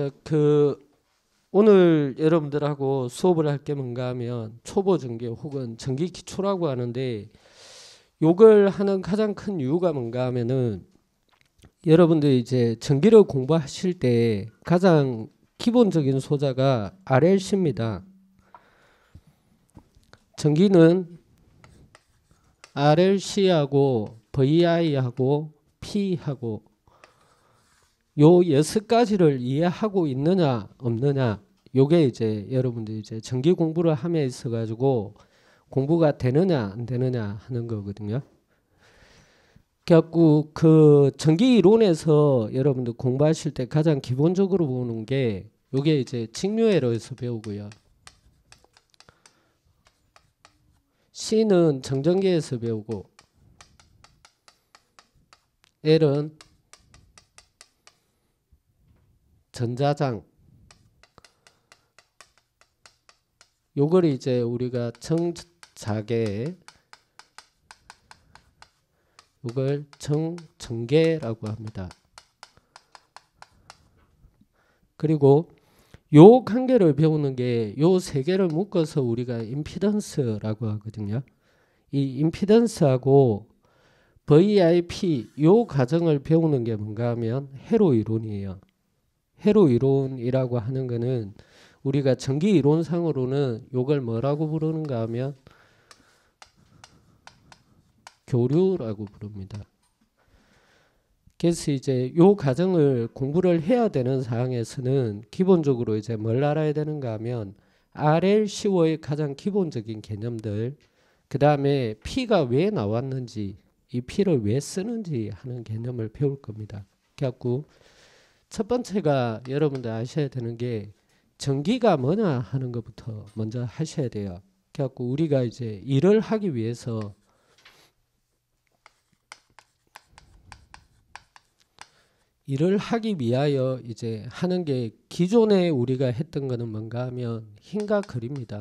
저그 오늘 여러분들하고 수업을 할 게 뭔가 하면 초보 전기 혹은 전기 기초라고 하는데 요걸 하는 가장 큰 이유가 뭔가 하면은 여러분들이 이제 전기를 공부하실 때 가장 기본적인 소자가 RLC입니다. 전기는 RLC하고 VI하고 P하고 요 여섯 가지를 이해하고 있느냐 없느냐 요게 이제 여러분들 이제 정기 공부를 함에 있어 가지고 공부가 되느냐 안 되느냐 하는 거거든요. 그래그 전기 이론에서 여러분들 공부하실 때 가장 기본적으로 보는 게 요게 이제 직류회로에서 배우고요. C는 정전기에서 배우고 L은 전자장 요걸 이제 우리가 청자계 요걸 청 정계라고 합니다. 그리고 요한 개를 배우는 게 요 세 개를 묶어서 우리가 임피던스라고 하거든요. 이 임피던스하고 VIP 요 과정을 배우는 게 뭔가 하면 해로 이론이에요. 해로 이론이라고 하는 거는 우리가 전기 이론상으로는 요걸 뭐라고 부르는가 하면 교류라고 부릅니다. 그래서 이제 요 과정을 공부를 해야 되는 상황에서는 기본적으로 이제 뭘 알아야 되는가 하면 RLCO의 가장 기본적인 개념들 그 다음에 P가 왜 나왔는지 이 P를 왜 쓰는지 하는 개념을 배울 겁니다. 그래갖고 첫 번째가 여러분들 아셔야 되는 게 전기가 뭐냐 하는 것부터 먼저 하셔야 돼요. 그래갖고 우리가 이제 일을 하기 위해서 일을 하기 위하여 이제 하는 게 기존에 우리가 했던 거는 뭔가 하면 힘과 그립니다.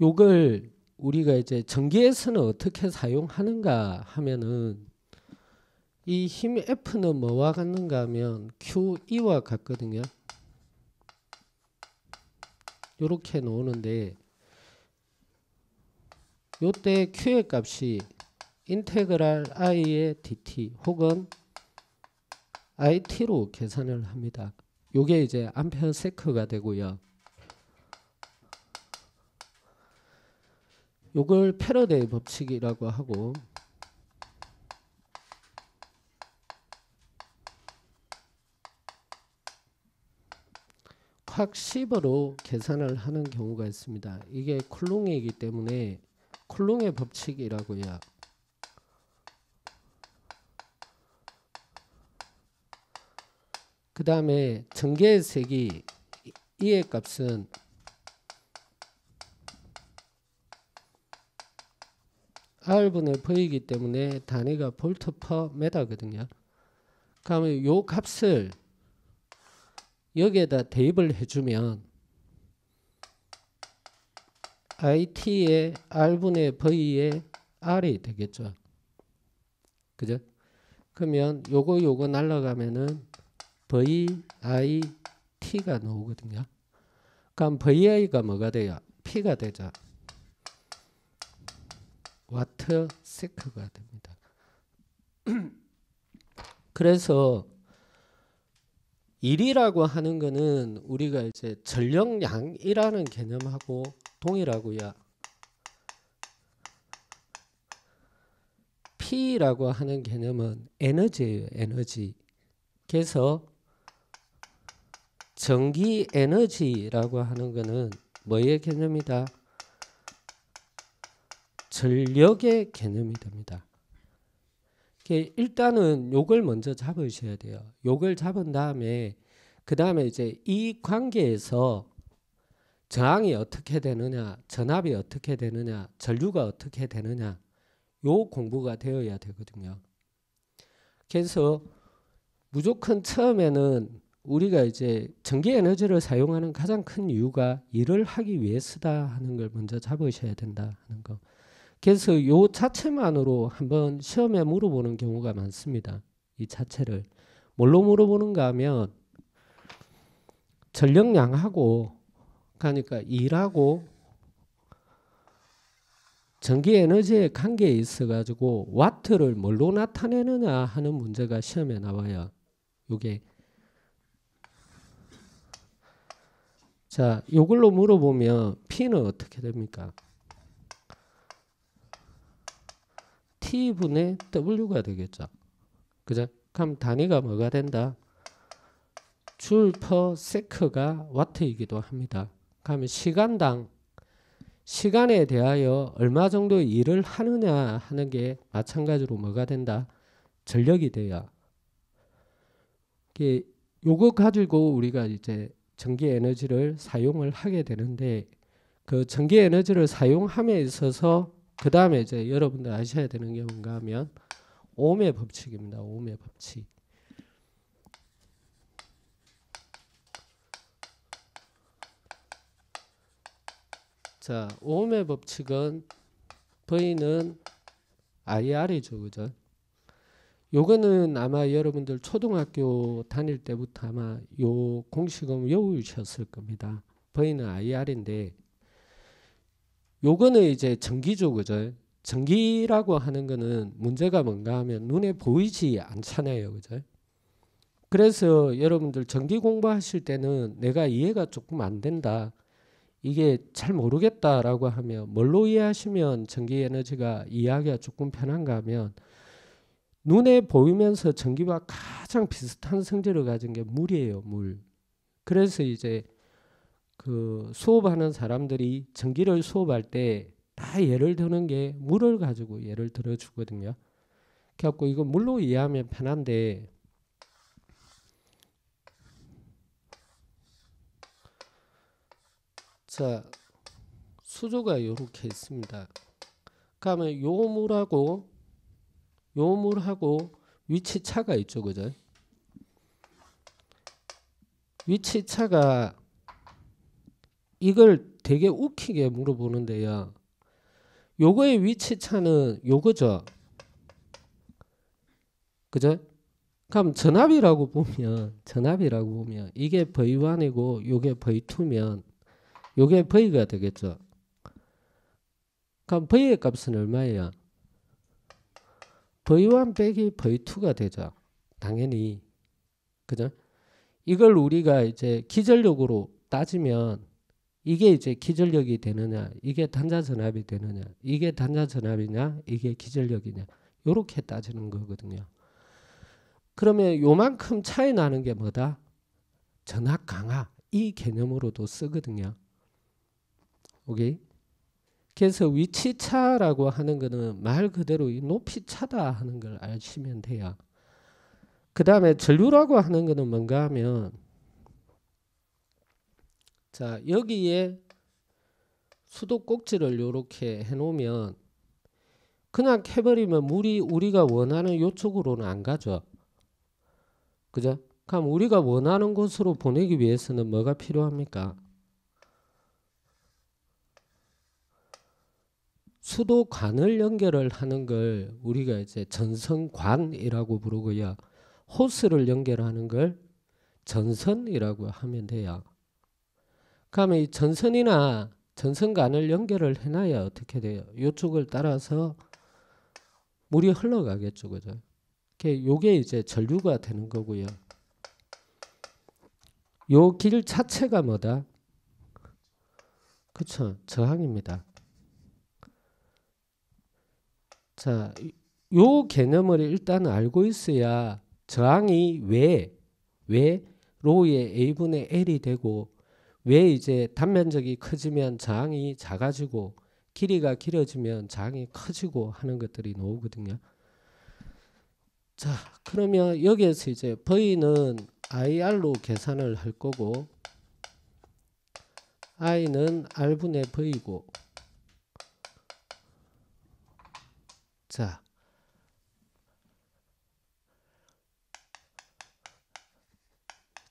요걸 우리가 이제 전기에서는 어떻게 사용하는가 하면은 이 힘 F는 뭐와 같는가 하면 QE와 같거든요. 이렇게 나는데 요때 Q의 값이 인테그랄 I의 DT 혹은 IT로 계산을 합니다. 요게 이제 암페어 세크가 되고요. 이걸 패러데이 법칙이라고 하고 콱시버로 계산을 하는 경우가 있습니다. 이게 쿨롱이기 때문에 쿨롱의 법칙이라고 해그 다음에 전개의 색이 이의 값은 R분의 V이기 때문에 단위가 볼트 퍼 메다거든요. 그러면 요 값을 여기에다 대입을 해주면 IT의 R분의 V의 R이 되겠죠. 그죠? 그러면 요거 요거 날라가면은 V, I, T가 나오거든요. 그럼 VI가 뭐가 돼요? P가 되죠. 와트 세크가 됩니다. 그래서 일이라고 하는 거는 우리가 이제 전력량이라는 개념하고 동일하고요. P라고 하는 개념은 에너지예요. 에너지. 그래서 전기 에너지라고 하는 거는 뭐의 개념이다? 전력의 개념이 됩니다. 일단은 요걸 먼저 잡으셔야 돼요. 요걸 잡은 다음에 그 다음에 이제 이 관계에서 저항이 어떻게 되느냐, 전압이 어떻게 되느냐, 전류가 어떻게 되느냐 요 공부가 되어야 되거든요. 그래서 무조건 처음에는 우리가 이제 전기 에너지를 사용하는 가장 큰 이유가 일을 하기 위해 쓰다 하는 걸 먼저 잡으셔야 된다 하는 거. 그래서 요 자체만으로 한번 시험에 물어보는 경우가 많습니다. 이 자체를 뭘로 물어보는가 하면 전력량하고 그러니까 일하고 전기 에너지의 관계에 있어 가지고 와트를 뭘로 나타내느냐 하는 문제가 시험에 나와요. 요게 자, 요걸로 물어보면 P는 어떻게 됩니까? t분의 w가 되겠죠. 그죠? 그럼 단위가 뭐가 된다? 줄 per 가 와트이기도 합니다. 그러면 시간당 시간에 대하여 얼마 정도 일을 하느냐 하는 게 마찬가지로 뭐가 된다? 전력이 돼야. 이게 요거 가지고 우리가 이제 전기 에너지를 사용을 하게 되는데 그 전기 에너지를 사용함에 있어서 그 다음에 이제 여러분들 아셔야 되는 게 뭔가 하면 옴의 법칙입니다. 옴의 법칙. 자, 옴의 법칙은 V는 IR이죠, 그죠? 요거는 아마 여러분들 초등학교 다닐 때부터 아마 요 공식은 외우셨을 겁니다. V는 IR인데 요거는 이제 전기죠, 그죠? 전기라고 하는 거는 문제가 뭔가 하면 눈에 보이지 않잖아요, 그죠? 그래서 여러분들 전기 공부하실 때는 내가 이해가 조금 안 된다. 이게 잘 모르겠다라고 하면 뭘로 이해하시면 전기 에너지가 이해하기가 조금 편한가 하면 눈에 보이면서 전기와 가장 비슷한 성질을 가진 게 물이에요, 물. 그래서 이제 그 수업하는 사람들이 전기를 수업할 때 다 예를 드는 게 물을 가지고 예를 들어 주거든요. 그래갖고 이거 물로 이해하면 편한데 자 수조가 이렇게 있습니다. 그러면 요 물하고 요 물하고 위치 차가 있죠, 그죠? 위치 차가 이걸 되게 웃기게 물어보는데요. 요거의 위치차는 요거죠. 그죠? 그럼 전압이라고 보면 전압이라고 보면 이게 V1이고 요게 V2면 요게 V가 되겠죠. 그럼 V의 값은 얼마예요? V1 빼기 V2가 되죠. 당연히. 그죠? 이걸 우리가 이제 기절력으로 따지면 이게 이제 기절력이 되느냐, 이게 단자 전압이 되느냐, 이게 단자 전압이냐, 이게 기절력이냐, 요렇게 따지는 거거든요. 그러면 요만큼 차이 나는 게 뭐다? 전압 강화이 개념으로도 쓰거든요. 오케이. 그래서 위치차라고 하는 거는 말 그대로 이 높이 차다 하는 걸 아시면 돼요. 그 다음에 전류라고 하는 거는 뭔가 하면 자 여기에 수도꼭지를 이렇게 해놓으면 그냥 해버리면 물이 우리가 원하는 요쪽으로는 안 가죠. 그죠? 그럼 우리가 원하는 곳으로 보내기 위해서는 뭐가 필요합니까? 수도관을 연결을 하는 걸 우리가 이제 전선관이라고 부르고요. 호스를 연결하는 걸 전선이라고 하면 돼요. 그러면 이 전선이나 전선관을 연결을 해놔야 어떻게 돼요? 요쪽을 따라서 물이 흘러가겠죠, 그죠? 요게 이제 전류가 되는 거고요. 요 길 자체가 뭐다? 그쵸, 저항입니다. 자, 요 개념을 일단 알고 있어야 저항이 왜, 왜 로의 A분의 L이 되고 왜 이제 단면적이 커지면 저항이 작아지고 길이가 길어지면 저항이 커지고 하는 것들이 나오거든요. 자, 그러면 여기에서 이제 V는 IR로 계산을 할 거고 I는 R분의 V고 자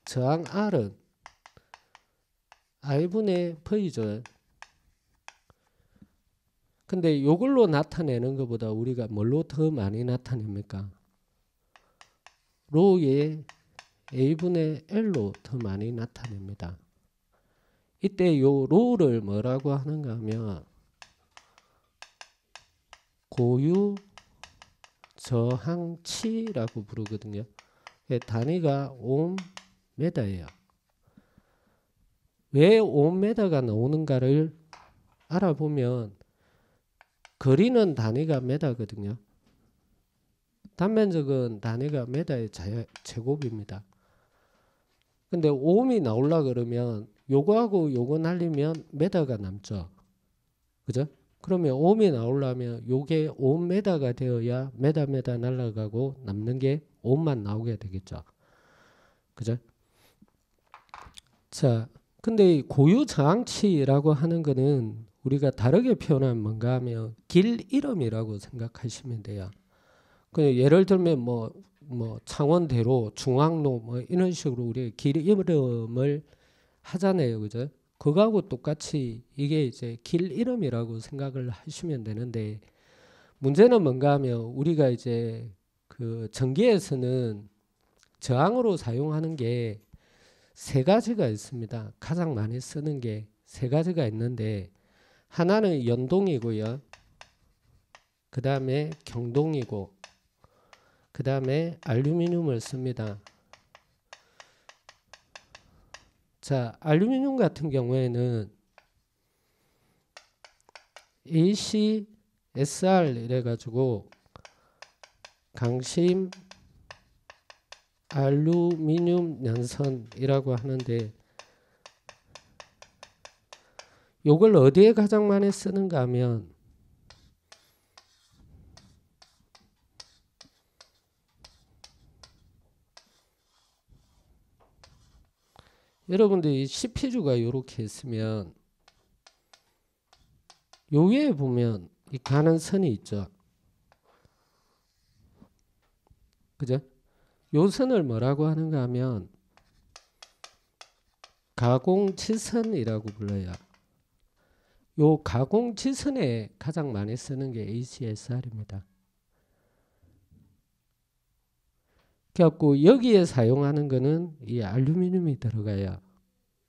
저항 R은 R분의 V죠. 근데 요걸로 나타내는 것보다 우리가 뭘로 더 많이 나타냅니까? 로의 A분의 L로 더 많이 나타냅니다. 이때 요 로를 뭐라고 하는가 하면 고유 저항치라고 부르거든요. 예, 단위가 옴 메다예요. 왜 5m가 나오는가를 알아보면 거리는 단위가 메다거든요. 단면적은 단위가 메다의 제곱입니다. 근데 5옴이 나올라 그러면 요거하고 요거 날리면 메다가 남죠. 그죠? 그러면 5옴이 나오려면 요게 5메다가 되어야 메다 메다 날라가고 남는 게 5만 나오게 되겠죠. 그죠? 자, 근데 이 고유 저항치라고 하는 거는 우리가 다르게 표현하면 뭔가 하면 길 이름이라고 생각하시면 돼요. 그 예를 들면 뭐, 뭐 창원대로 중앙로 뭐 이런 식으로 우리 길 이름을 하잖아요. 그죠? 그거하고 똑같이 이게 이제 길 이름이라고 생각을 하시면 되는데 문제는 뭔가 하면 우리가 이제 그 전기에서는 저항으로 사용하는 게세 가지가 있습니다. 가장 많이 쓰는 게 세 가지가 있는데 하나는 연동이고요. 그 다음에 경동이고 그 다음에 알루미늄을 씁니다. 자, 알루미늄 같은 경우에는 ACSR 이래가지고 강심 알루미늄 연선이라고 하는데 이걸 어디에 가장 많이 쓰는가 하면 여러분들 이 CP주가 이렇게 있으면 요 위에 보면 이 가는 선이 있죠. 그죠? 요선을 뭐라고 하는가 하면 가공지선이라고 불러요. 요 가공지선에 가장 많이 쓰는 게 ACSR입니다. 그래갖고 여기에 사용하는 거는 이 알루미늄이 들어가요.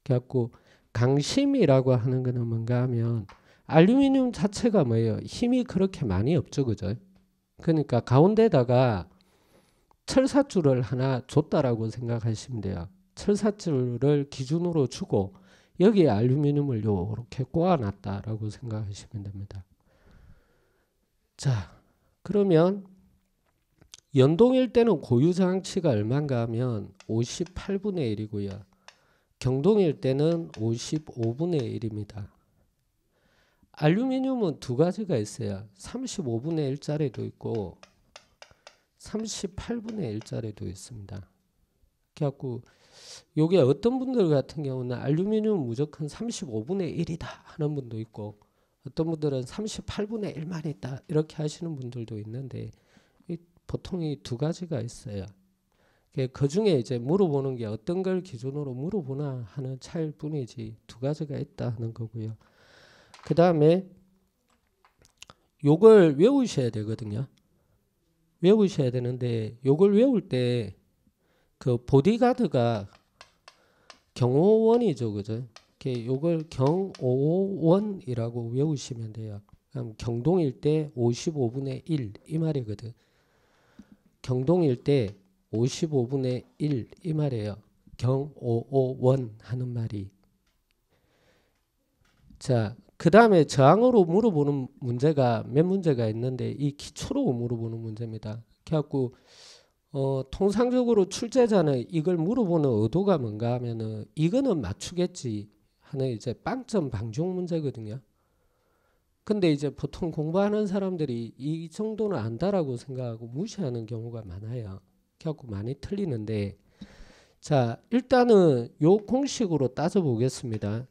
그래갖고 강심이라고 하는 거는 뭔가 하면 알루미늄 자체가 뭐예요? 힘이 그렇게 많이 없죠, 그죠? 그러니까 가운데다가 철사줄을 하나 줬다라고 생각하시면 돼요. 철사줄을 기준으로 주고 여기에 알루미늄을 이렇게 꼬아놨다라고 생각하시면 됩니다. 자, 그러면 연동일 때는 고유장치가 얼마인가 하면 58분의 1이고요. 경동일 때는 55분의 1입니다. 알루미늄은 두 가지가 있어요. 35분의 1짜리도 있고 38분의 1짜리도 있습니다. 그래갖고 요게 어떤 분들 같은 경우는 알루미늄 무조건 35분의 1이다 하는 분도 있고 어떤 분들은 38분의 1만 있다 이렇게 하시는 분들도 있는데 이 보통 이두 가지가 있어요. 그 중에 이제 물어보는 게 어떤 걸 기준으로 물어보나 하는 차일 뿐이지 두 가지가 있다 하는 거고요. 그 다음에 요걸 외우셔야 되거든요. 외우셔야 되는데 요걸 외울 때 그 보디가드가 경호원이죠 그죠 이렇게 요걸 경호원이라고 외우시면 돼요 그럼 경동일 때 55분의 1 이 말이거든 경동일 때 55분의 1 이 말이에요 경호원 하는 말이 자그 다음에 저항으로 물어보는 문제가 몇 문제가 있는데 이 기초로 물어보는 문제입니다. 그래갖고 어, 통상적으로 출제자는 이걸 물어보는 의도가 뭔가 하면은 이거는 맞추겠지 하는 이제 빵점 방종 문제거든요. 근데 이제 보통 공부하는 사람들이 이 정도는 안다라고 생각하고 무시하는 경우가 많아요. 그래갖고 많이 틀리는데 자 일단은 요 공식으로 따져보겠습니다.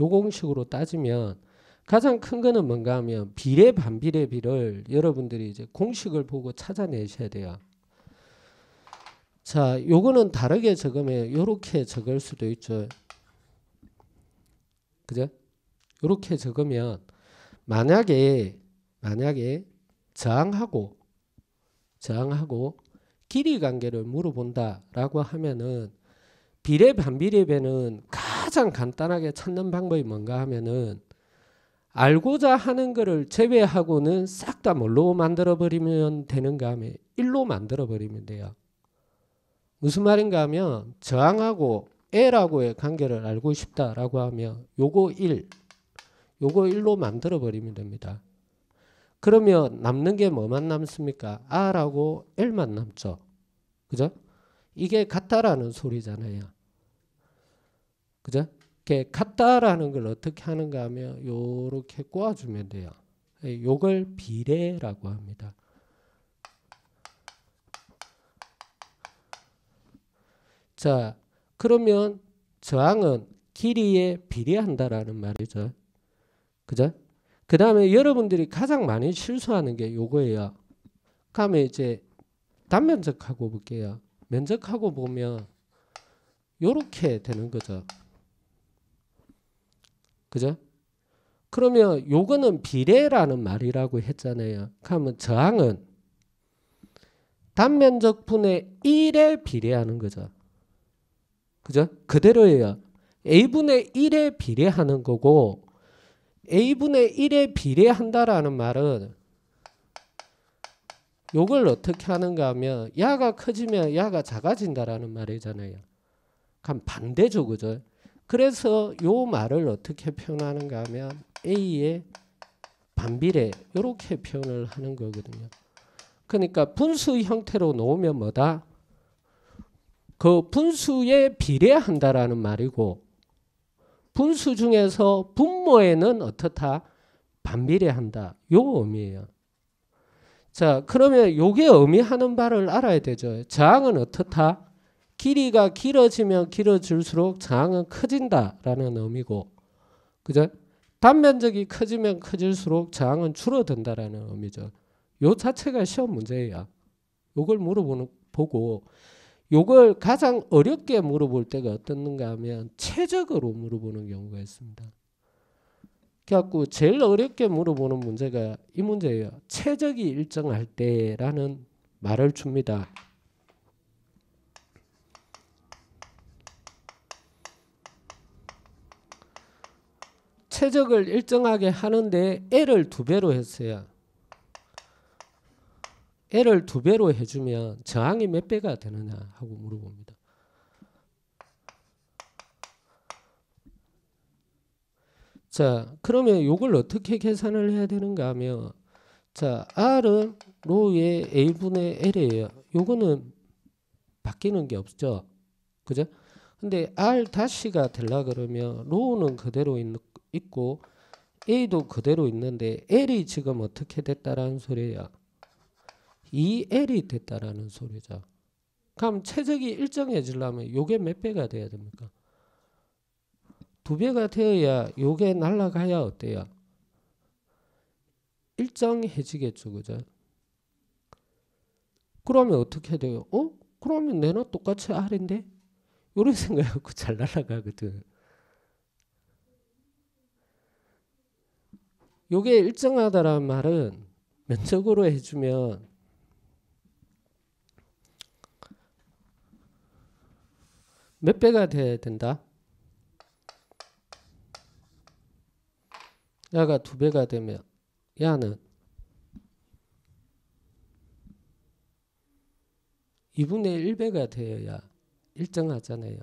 요공식으로 따지면 가장 큰 거는 뭔가 하면 비례 반비례 비를 여러분들이 이제 공식을 보고 찾아내셔야 돼요. 자, 요거는 다르게 적으면 요렇게 적을 수도 있죠. 그죠? 요렇게 적으면 만약에 만약에 저항하고 저항하고 길이 관계를 물어본다라고 하면은 비례 반비례배는 가장 간단하게 찾는 방법이 뭔가 하면은 알고자 하는 것을 제외하고는 싹다 뭘로 만들어 버리면 되는가 하면 일로 만들어 버리면 돼요. 무슨 말인가 하면 저항하고 애라고의 관계를 알고 싶다라고 하면 요거 1 요거 1로 만들어 버리면 됩니다. 그러면 남는 게 뭐만 남습니까? 아라고 L만 남죠. 그죠? 이게 같다라는 소리잖아요. 그죠? 이렇게 같다라는 걸 어떻게 하는가 하면 요렇게 꼬아주면 돼요. 요걸 비례라고 합니다. 자, 그러면 저항은 길이에 비례한다라는 말이죠. 그죠? 그 다음에 여러분들이 가장 많이 실수하는 게 요거예요. 그다음 이제 단면적하고 볼게요. 면적하고 보면 요렇게 되는 거죠. 그죠? 그러면 요거는 비례라는 말이라고 했잖아요. 그러면 저항은 단면적 분의 1에 비례하는 거죠. 그죠? 그대로예요. a분의 1에 비례하는 거고 a분의 1에 비례한다라는 말은 요걸 어떻게 하는가 하면 야가 커지면 야가 작아진다라는 말이잖아요. 그럼 반대죠. 그죠? 그래서 요 말을 어떻게 표현하는가 하면 A의 반비례 이렇게 표현을 하는 거거든요. 그러니까 분수 형태로 놓으면 뭐다? 그 분수에 비례한다라는 말이고 분수 중에서 분모에는 어떻다? 반비례한다. 요 의미예요. 자, 그러면 요게 의미하는 바를 알아야 되죠. 저항은 어떻다? 길이가 길어지면 길어질수록 장은 커진다라는 의미고, 그죠? 단면적이 커지면 커질수록 장항은 줄어든다라는 의미죠. 요 자체가 시험 문제예요. 요걸 물어보는 보고 요걸 가장 어렵게 물어볼 때가 어떻가 하면 최적으로 물어보는 경우가 있습니다. 그래갖고 제일 어렵게 물어보는 문제가 이 문제예요. 최적이 일정할 때라는 말을 줍니다. 체적을 일정하게 하는데 L을 두 배로 했어요. L을 두 배로 해주면 저항이 몇 배가 되느냐 하고 물어봅니다. 자, 그러면 이걸 어떻게 계산을 해야 되는가 하면 자, R은 로의 A분의 L이에요. 요거는 바뀌는 게 없죠. 그죠? 근데 R 다시가 되려 그러면 로우는 그대로 있는 있고 A도 그대로 있는데 L이 지금 어떻게 됐다라는 소리야? 이 l 이 됐다라는 소리죠. 그럼 체적이 일정해지려면 요게 몇 배가 돼야 됩니까? 두 배가 되어야 요게 날라가야 어때요? 일정해지겠죠, 그죠? 그러면 어떻게 돼요? 어? 그러면 내나 똑같이 R인데? 요런 생각하고 잘 날아가거든. 요게 일정하다라는 말은 면적으로 해주면 몇 배가 돼야 된다? 야가 두 배가 되면 야는 2분의 1배가 되어야 일정하잖아요.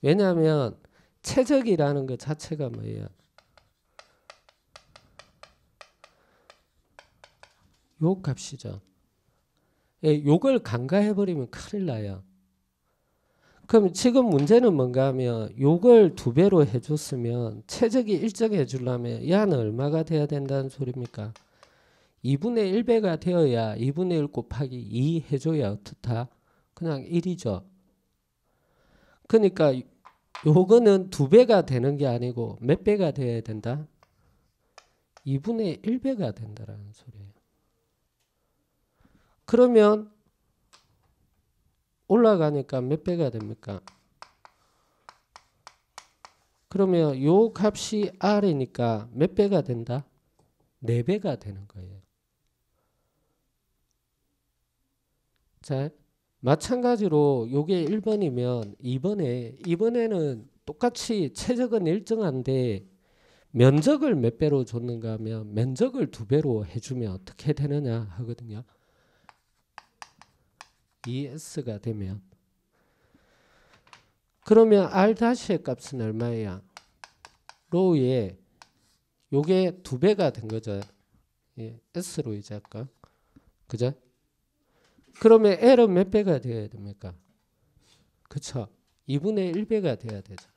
왜냐하면 체적이라는 것 자체가 뭐예요? 욕합시다. 예, 욕을 간과해버리면 큰일 나요. 그럼 지금 문제는 뭔가 하면 욕을 두 배로 해줬으면 체적이 일정해 주려면 야는 얼마가 돼야 된다는 소리입니까? 2분의 1배가 되어야 2분의 1 곱하기 2 해줘야 어떻다? 그냥 1이죠. 그러니까 요거는 두 배가 되는 게 아니고 몇 배가 돼야 된다? 2분의 1배가 된다라는 소리예요. 그러면 올라가니까 몇 배가 됩니까? 그러면 요 값이 R이니까 몇 배가 된다? 4배가 되는 거예요. 자, 마찬가지로 요게 1번이면 2번에 2번에는 똑같이 최적은 일정한데 면적을 몇 배로 줬는가 하면 면적을 두 배로 해주면 어떻게 되느냐 하거든요. 2s가 되면 그러면 r-의 값은 얼마야? 로우에 요게 두 배가 된 거죠. 예, s로 이제 할까? 그죠? 그러면 l은 몇 배가 되어야 됩니까? 그쵸? 2분의 1배가 돼야 되죠.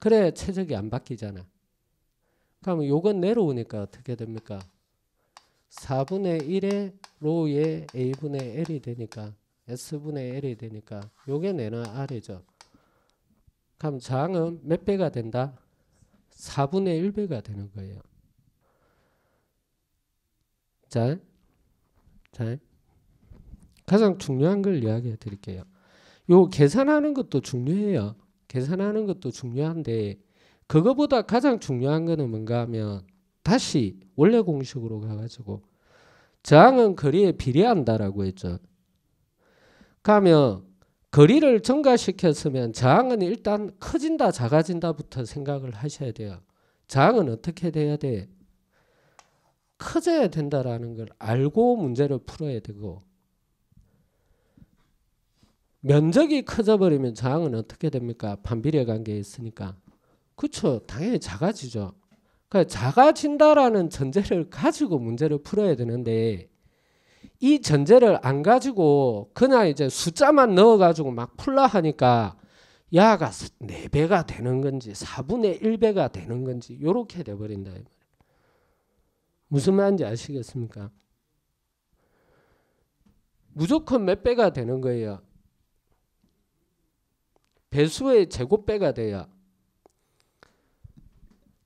그래 최적이 안 바뀌잖아. 그러 요건 내려오니까 어떻게 됩니까? 4분의 1의 로의 a분의 l이 되니까 s분의 l이 되니까 요게 내는 r이죠. 그럼 장은 몇 배가 된다? 4분의 1배가 되는 거예요. 자, 자, 가장 중요한 걸 이야기해 드릴게요. 요 계산하는 것도 중요해요. 계산하는 것도 중요한데 그거보다 가장 중요한 거는 뭔가 하면 다시 원래 공식으로 가가지고 저항은 거리에 비례한다라고 했죠. 가면 거리를 증가시켰으면 저항은 일단 커진다 작아진다부터 생각을 하셔야 돼요. 저항은 어떻게 돼야 돼? 커져야 된다라는 걸 알고 문제를 풀어야 되고 면적이 커져버리면 저항은 어떻게 됩니까? 반비례 관계에 있으니까. 그렇죠. 당연히 작아지죠. 그러니까 작아진다라는 전제를 가지고 문제를 풀어야 되는데 이 전제를 안 가지고 그냥 이제 숫자만 넣어가지고 막 풀라 하니까 야가 4배가 되는 건지 4분의 1배가 되는 건지 요렇게 돼버린다. 무슨 말인지 아시겠습니까? 무조건 몇 배가 되는 거예요? 배수의 제곱배가 돼요.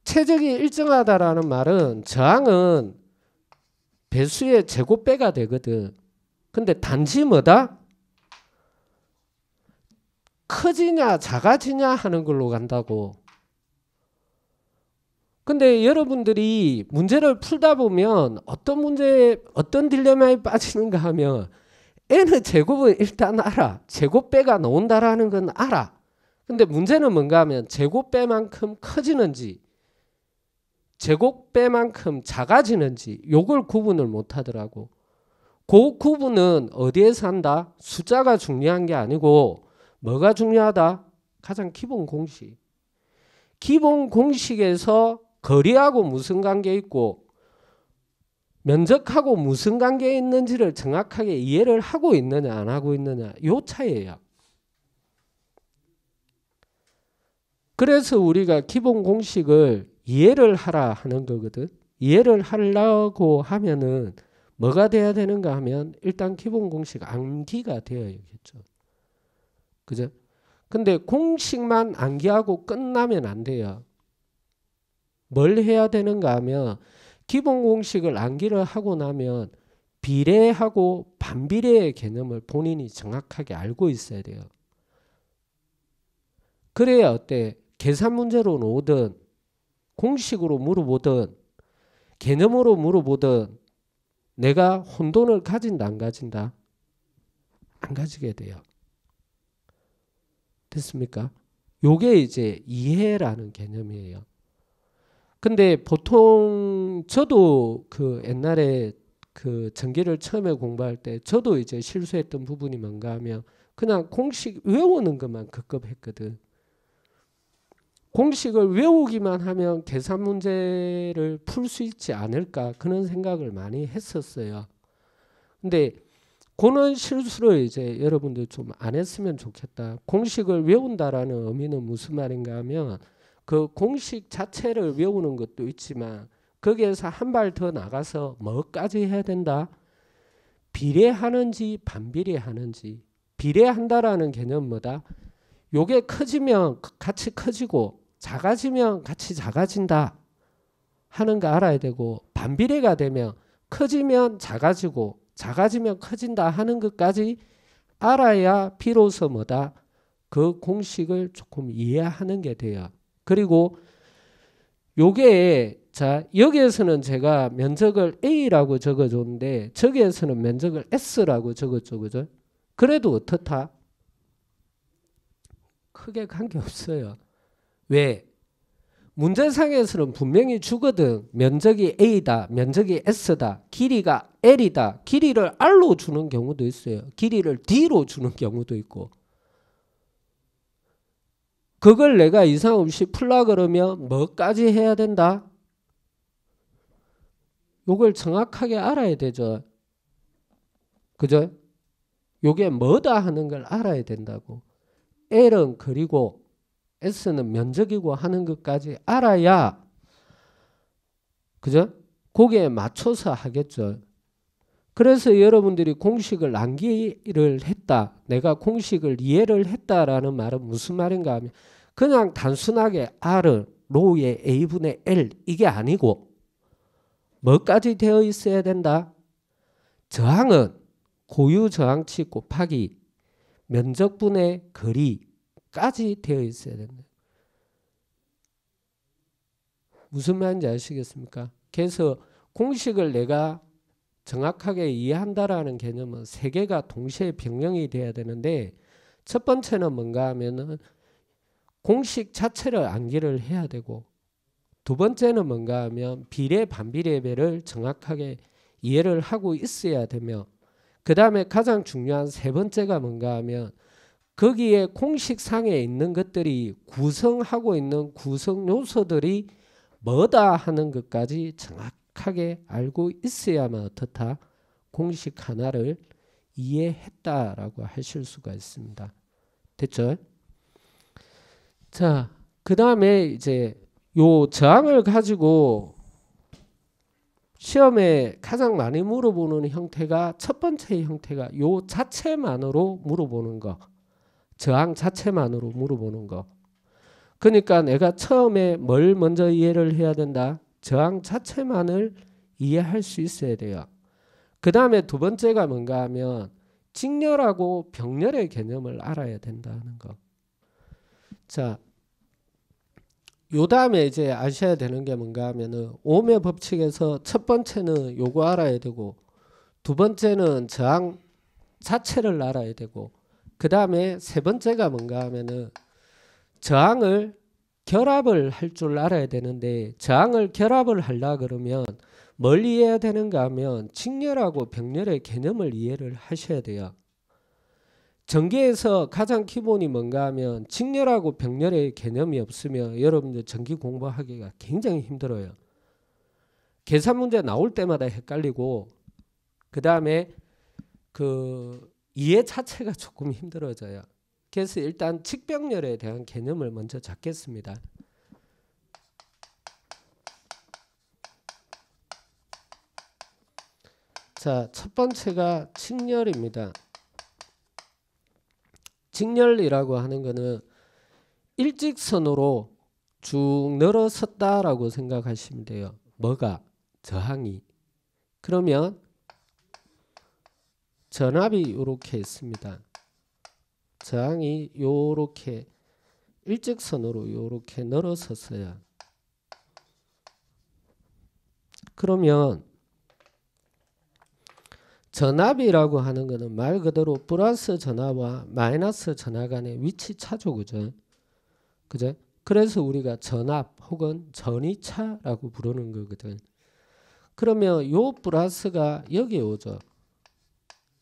체적이 일정하다라는 말은 저항은 배수의 제곱배가 되거든. 근데 단지 뭐다? 커지냐 작아지냐 하는 걸로 간다고. 근데 여러분들이 문제를 풀다 보면 어떤 문제 에 어떤 딜레마에 빠지는가 하면 n의 제곱은 일단 알아. 제곱배가 나온다라는 건 알아. 근데 문제는 뭔가 하면 제곱배만큼 커지는지 제곱배만큼 작아지는지 요걸 구분을 못하더라고. 그 구분은 어디에서 한다? 숫자가 중요한 게 아니고 뭐가 중요하다? 가장 기본 공식. 기본 공식에서 거리하고 무슨 관계 있고 면적하고 무슨 관계에 있는지를 정확하게 이해를 하고 있느냐 안 하고 있느냐 요 차이예요. 그래서 우리가 기본 공식을 이해를 하라 하는 거거든. 이해를 하려고 하면은 뭐가 돼야 되는가 하면 일단 기본 공식 암기가 되어야겠죠. 그죠? 근데 공식만 암기하고 끝나면 안 돼요. 뭘 해야 되는가 하면 기본 공식을 암기를 하고 나면 비례하고 반비례의 개념을 본인이 정확하게 알고 있어야 돼요. 그래야 어때? 계산 문제로는 오든 공식으로 물어보든 개념으로 물어보든 내가 혼돈을 가진다 안 가진다? 안 가지게 돼요. 됐습니까? 요게 이제 이해라는 개념이에요. 근데 보통 저도 그 옛날에 그 전기를 처음에 공부할 때 저도 이제 실수했던 부분이 뭔가 하면 그냥 공식 외우는 것만 급급했거든. 공식을 외우기만 하면 계산 문제를 풀 수 있지 않을까 그런 생각을 많이 했었어요. 근데 그런 실수를 이제 여러분들 좀 안 했으면 좋겠다. 공식을 외운다라는 의미는 무슨 말인가 하면 그 공식 자체를 외우는 것도 있지만 거기에서 한 발 더 나가서 뭐까지 해야 된다? 비례하는지 반비례하는지 비례한다라는 개념보다 요게 커지면 같이 커지고 작아지면 같이 작아진다 하는 거 알아야 되고 반비례가 되면 커지면 작아지고 작아지면 커진다 하는 것까지 알아야 비로소 뭐다 그 공식을 조금 이해하는 게 돼요. 그리고 요게 자 여기에서는 제가 면적을 A라고 적어줬는데 저기에서는 면적을 S라고 적었죠, 그죠? 그래도 어떻다? 크게 관계 없어요. 왜? 문제상에서는 분명히 주거든. 면적이 A다, 면적이 S다, 길이가 L이다. 길이를 R로 주는 경우도 있어요. 길이를 D로 주는 경우도 있고. 그걸 내가 이상 없이 풀라 그러면 뭐까지 해야 된다? 요걸 정확하게 알아야 되죠. 그죠? 요게 뭐다 하는 걸 알아야 된다고. L은 그리고 S는 면적이고 하는 것까지 알아야 그죠? 거기에 맞춰서 하겠죠. 그래서 여러분들이 공식을 암기를 했다. 내가 공식을 이해를 했다라는 말은 무슨 말인가 하면 그냥 단순하게 R은 로우의 A분의 L 이게 아니고 뭐까지 되어 있어야 된다? 저항은 고유 저항치 곱하기 면적분의 거리 까지 되어 있어야 된다. 무슨 말인지 아시겠습니까? 그래서 공식을 내가 정확하게 이해한다라는 개념은 세 개가 동시에 병영이 돼야 되는데 첫 번째는 뭔가 하면은 공식 자체를 암기를 해야 되고 두 번째는 뭔가 하면 비례 반비례 배를 정확하게 이해를 하고 있어야 되며 그 다음에 가장 중요한 세 번째가 뭔가 하면 거기에 공식상에 있는 것들이 구성하고 있는 구성 요소들이 뭐다 하는 것까지 정확하게 알고 있어야만 어떻다 공식 하나를 이해했다라고 하실 수가 있습니다. 됐죠? 자, 그 다음에 이제 요 저항을 가지고 시험에 가장 많이 물어보는 형태가 첫 번째 형태가 요 자체만으로 물어보는 거. 저항 자체만으로 물어보는 거. 그러니까 내가 처음에 뭘 먼저 이해를 해야 된다? 저항 자체만을 이해할 수 있어야 돼요. 그 다음에 두 번째가 뭔가 하면 직렬하고 병렬의 개념을 알아야 된다는 거. 자, 요 다음에 이제 아셔야 되는 게 뭔가 하면은 오메 법칙에서 첫 번째는 요거 알아야 되고 두 번째는 저항 자체를 알아야 되고 그 다음에 세 번째가 뭔가 하면은 저항을 결합을 할 줄 알아야 되는데 저항을 결합을 하려 그러면 뭘 이해해야 되는가 하면 직렬하고 병렬의 개념을 이해를 하셔야 돼요. 전기에서 가장 기본이 뭔가 하면 직렬하고 병렬의 개념이 없으면 여러분들 전기 공부하기가 굉장히 힘들어요. 계산 문제 나올 때마다 헷갈리고 그다음에 그 이해 자체가 조금 힘들어져요. 그래서 일단 측병렬에 대한 개념을 먼저 잡겠습니다. 자, 첫 번째가 측렬입니다. 직렬이라고 하는 것은 일직선으로 쭉 늘어섰다라고 생각하시면 돼요. 뭐가? 저항이. 그러면 전압이 이렇게 있습니다. 저항이 이렇게 일직선으로 이렇게 늘어섰어요. 그러면 전압이라고 하는 것은 말 그대로 플러스 전압과 마이너스 전압 간의 위치 차죠그죠? 그죠? 그래서 우리가 전압 혹은 전위차라고 부르는 거거든. 그러면 요 플러스가 여기 오죠.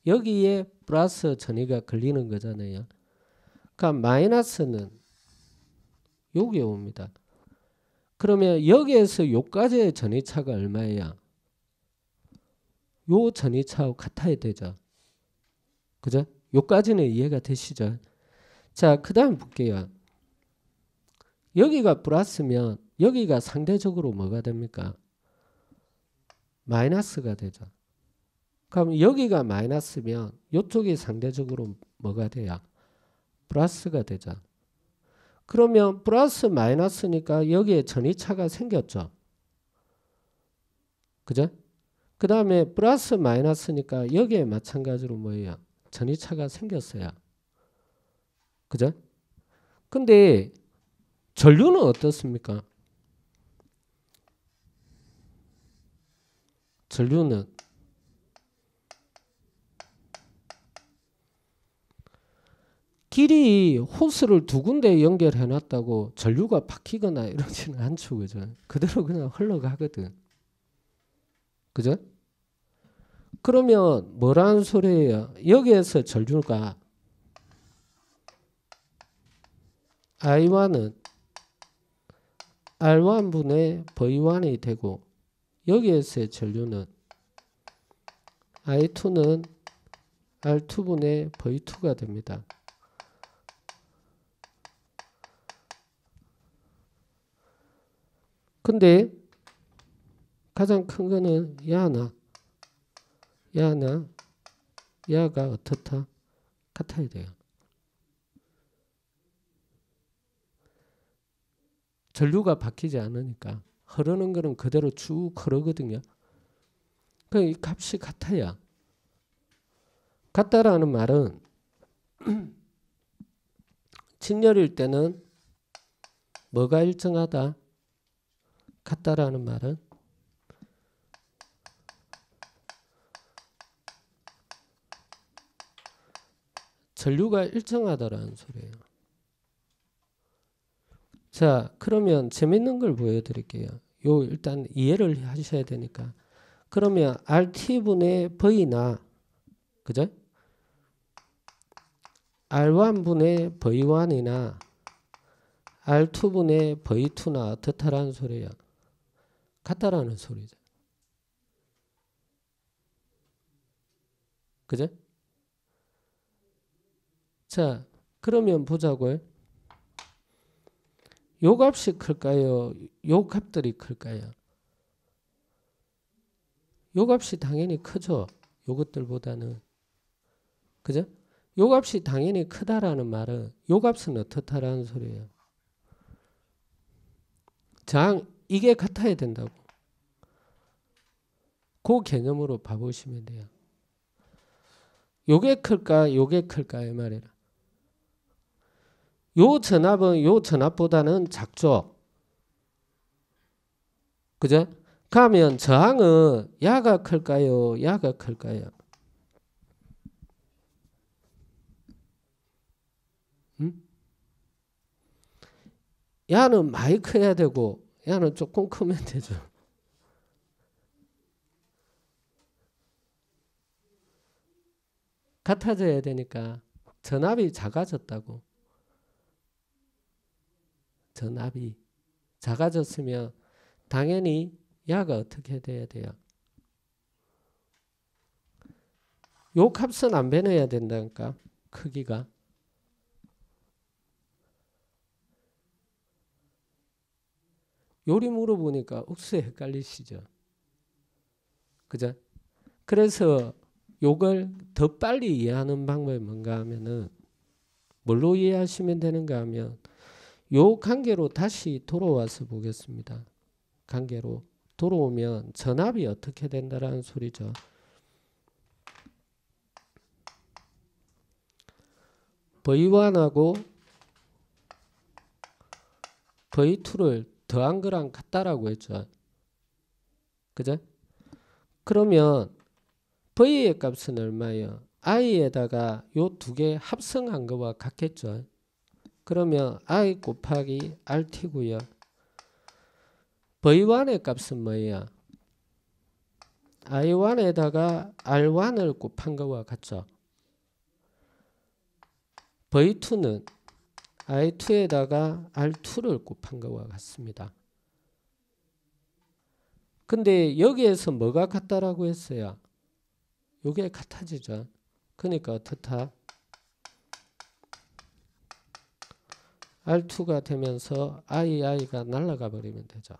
여기에 플러스 전이가 걸리는 거잖아요. 그러니까 마이너스는 여기에 옵니다. 그러면 여기에서 요까지의 전이차가 얼마예요? 요전이차하 같아야 되죠. 그죠? 요까지는 이해가 되시죠? 자, 그 다음 볼게요. 여기가 플러스면 여기가 상대적으로 뭐가 됩니까? 마이너스가 되죠. 그럼 여기가 마이너스면 이쪽이 상대적으로 뭐가 돼야 플러스가 되잖 그러면 플러스 마이너스니까 여기에 전이차가 생겼죠. 그죠? 그 다음에 플러스 마이너스니까 여기에 마찬가지로 뭐예요? 전이차가 생겼어요. 그죠? 근데 전류는 어떻습니까? 전류는 길이 호스를 두 군데 연결해 놨다고 전류가 박히거나 이러지는 않죠. 그죠? 그대로 그냥 흘러가거든. 그죠? 그러면 뭐라는 소리예요? 여기에서 전류가 I1은 R1분의 V1이 되고 여기에서의 전류는 I2는 R2분의 V2가 됩니다. 근데 가장 큰 거는 야나 야나 야가 어떻다 같아야 돼요. 전류가 바뀌지 않으니까 흐르는 거는 그대로 쭉 흐르거든요. 그이 값이 같아야 같다라는 말은 진열일 때는 뭐가 일정하다? 같다라는 말은 전류가 일정하다라는 소리예요. 자, 그러면 재밌는 걸 보여드릴게요. 요 일단 이해를 하셔야 되니까. 그러면 RT분의 V나 그죠? R1분의 V1이나 R2분의 V2나 어떻다라는 소리야. 같다라는 소리죠. 그죠? 자, 그러면 보자고요. 요 값이 클까요? 요 값들이 클까요? 요 값이 당연히 크죠. 요것들보다는. 그죠? 요 값이 당연히 크다라는 말은 요 값은 어떻다라는 소리예요. 장 이게 같아야 된다고. 그 개념으로 봐보시면 돼요. 요게 클까 요게 클까 이 말이라. 요 전압은 요 전압보다는 작죠. 그죠? 그러면 저항은 야가 클까요? 야가 클까요? 음? 야는 많이 커야 되고 야는 조금 크면 되죠. 같아져야 되니까 전압이 작아졌다고. 전압이 작아졌으면 당연히 야가 어떻게 돼야 돼요? 요 값은 안 변해야 된다니까 크기가 요리 물어보니까 억수에 헷갈리시죠. 그죠? 그래서 요걸 더 빨리 이해하는 방법이 뭔가 하면은 뭘로 이해하시면 되는가 하면 요 관계로 다시 돌아와서 보겠습니다. 관계로 돌아오면 전압이 어떻게 된다라는 소리죠. V1하고 V2를 더한 거랑 같다라고 했죠. 그죠? 그러면 V의 값은 얼마예요? I에다가 요 두 개 합성한 거와 같겠죠. 그러면 I 곱하기 RT고요. V1의 값은 뭐예요? I1에다가 R1을 곱한 거와 같죠. V2는 I2에다가 R2를 곱한 것과 같습니다. 근데 여기에서 뭐가 같다라고 했어요? 요게 같아지죠. 그러니까 어떻다? R2가 되면서 II가 날아가 버리면 되죠.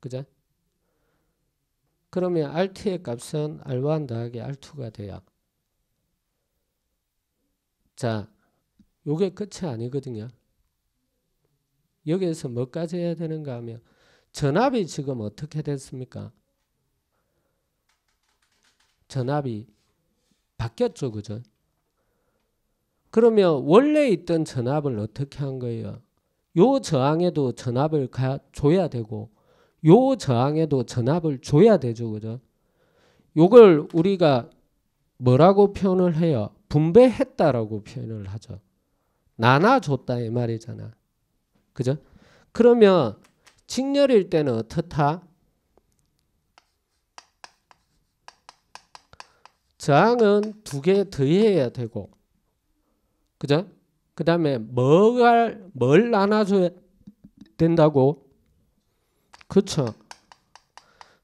그죠? 그러면 R2의 값은 R1 더하기 R2가 돼요. 자, 요게 끝이 아니거든요. 여기에서 뭐까지 해야 되는가 하면 전압이 지금 어떻게 됐습니까? 전압이 바뀌었죠, 그죠? 그러면 원래 있던 전압을 어떻게 한 거예요? 요 저항에도 전압을 가, 줘야 되고 요 저항에도 전압을 줘야 되죠, 그죠? 요걸 우리가 뭐라고 표현을 해요? 분배했다라고 표현을 하죠. 나눠줬다 이 말이잖아. 그죠? 그러면 직렬일 때는 어떻다? 저항은 두 개 더해야 되고 그죠? 그 다음에 뭐뭘 나눠줘야 된다고? 그쵸? 그렇죠.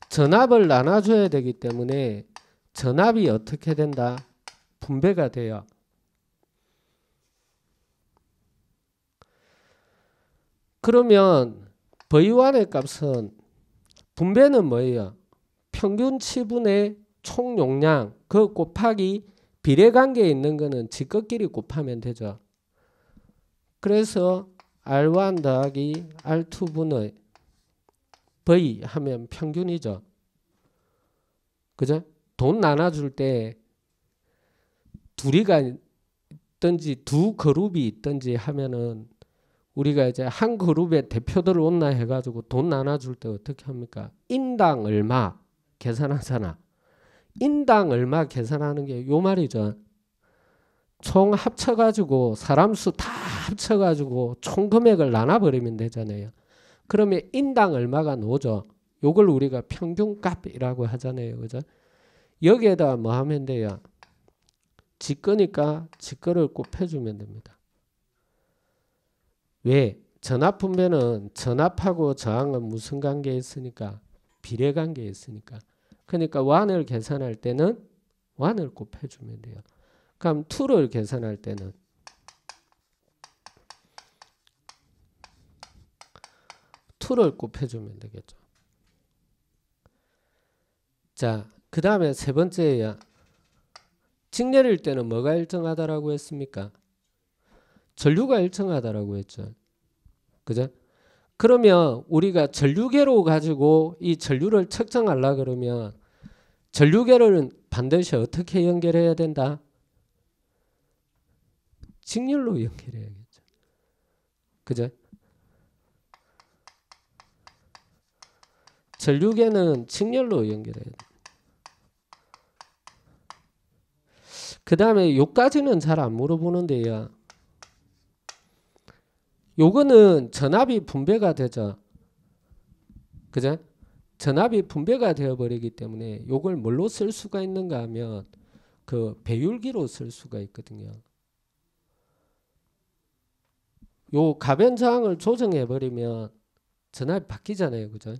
전압을 나눠줘야 되기 때문에 전압이 어떻게 된다? 분배가 돼야 그러면 V1의 값은 분배는 뭐예요? 평균치분의 총용량 그 곱하기 비례관계에 있는 거는 직거끼리 곱하면 되죠. 그래서 R1 더하기 R2분의 V 하면 평균이죠. 그죠? 돈 나눠줄 때 둘이가 있든지 두 그룹이 있든지 하면은 우리가 이제 한 그룹의 대표들 온나 해가지고 돈 나눠줄 때 어떻게 합니까? 인당 얼마 계산하잖아. 인당 얼마 계산하는 게 요 말이죠. 총 합쳐가지고 사람 수 다 합쳐가지고 총 금액을 나눠버리면 되잖아요. 그러면 인당 얼마가 나죠 요걸 우리가 평균값이라고 하잖아요. 그죠? 여기에다 뭐 하면 돼요? 직 거니까 직 거를 곱해주면 됩니다. 왜? 전압분배는 전압하고 저항은 무슨 관계에 있으니까 비례 관계에 있으니까 그러니까 완을 계산할 때는 완을 곱해주면 돼요. 그럼 2를 계산할 때는 투를 곱해주면 되겠죠. 자, 그 다음에 세번째 직렬일 때는 뭐가 일정하다라고 했습니까? 전류가 일정하다라고 했죠. 그죠? 그러면 우리가 전류계로 가지고 이 전류를 측정하려 그러면 전류계를 반드시 어떻게 연결해야 된다? 직렬로 연결해야겠죠. 그죠? 전류계는 직렬로 연결해야 돼. 그 다음에 요까지는 잘 안 물어보는데요. 요거는 전압이 분배가 되죠. 그죠? 전압이 분배가 되어버리기 때문에 요걸 뭘로 쓸 수가 있는가 하면 그 배율기로 쓸 수가 있거든요. 요 가변 저항을 조정해버리면 전압이 바뀌잖아요. 그죠?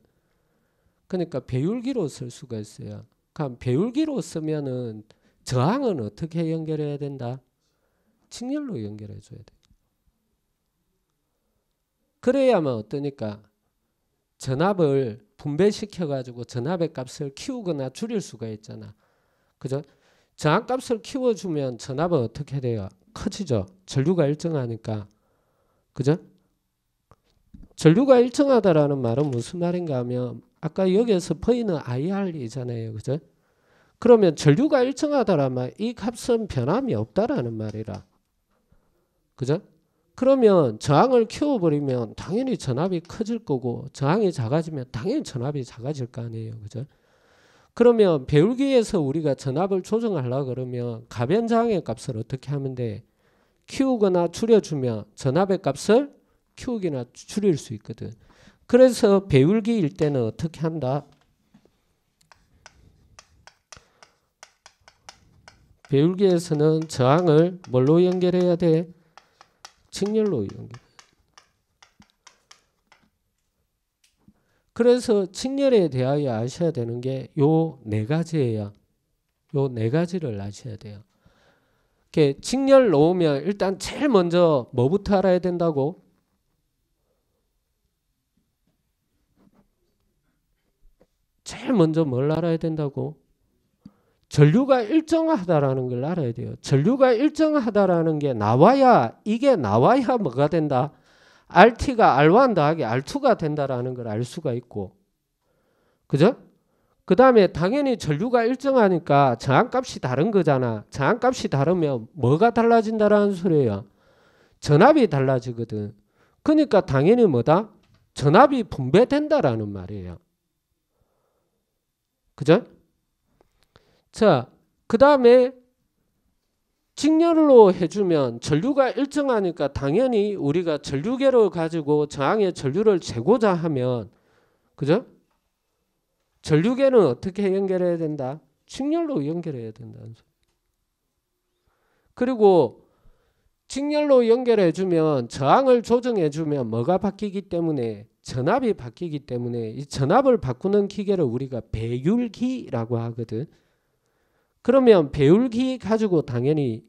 그러니까 배율기로 쓸 수가 있어요. 그럼 배율기로 쓰면은 저항은 어떻게 연결해야 된다? 직렬로 연결해 줘야 돼. 그래야만 어떠니까 전압을 분배시켜 가지고 전압의 값을 키우거나 줄일 수가 있잖아. 그죠? 전압 값을 키워 주면 전압은 어떻게 돼요? 커지죠. 전류가 일정하니까. 그죠? 전류가 일정하다라는 말은 무슨 말인가 하면 아까 여기에서 V는 IR이잖아요. 그죠? 그러면 전류가 일정하다라면 이 값은 변함이 없다라는 말이라. 그죠? 그러면 저항을 키워버리면 당연히 전압이 커질 거고 저항이 작아지면 당연히 전압이 작아질 거 아니에요. 그죠? 그러면 배울기에서 우리가 전압을 조정하려 그러면 가변 저항의 값을 어떻게 하면 돼? 키우거나 줄여주면 전압의 값을 키우기나 줄일 수 있거든. 그래서 배울기일 때는 어떻게 한다? 배울기에서는 저항을 뭘로 연결해야 돼? 직렬로 연결. 그래서 직렬에 대하여 아셔야 되는 게 요 네 가지예요. 요네 가지를 아셔야 돼요. 이렇게 직렬 놓으면 일단 제일 먼저 뭐부터 알아야 된다고? 제일 먼저 뭘 알아야 된다고? 전류가 일정하다라는 걸 알아야 돼요. 전류가 일정하다라는 게 나와야 이게 나와야 뭐가 된다. RT가 R1 더하기 R2가 된다라는 걸 알 수가 있고. 그죠? 그 다음에 당연히 전류가 일정하니까 저항값이 다른 거잖아. 저항값이 다르면 뭐가 달라진다라는 소리예요. 전압이 달라지거든. 그러니까 당연히 뭐다? 전압이 분배된다라는 말이에요. 그죠? 자, 그 다음에 직렬로 해주면 전류가 일정하니까 당연히 우리가 전류계를 가지고 저항의 전류를 재고자 하면 그죠? 전류계는 어떻게 연결해야 된다? 직렬로 연결해야 된다는 소리. 그리고 직렬로 연결해주면 저항을 조정해주면 뭐가 바뀌기 때문에 전압이 바뀌기 때문에 이 전압을 바꾸는 기계를 우리가 배율기라고 하거든. 그러면 배울기 가지고 당연히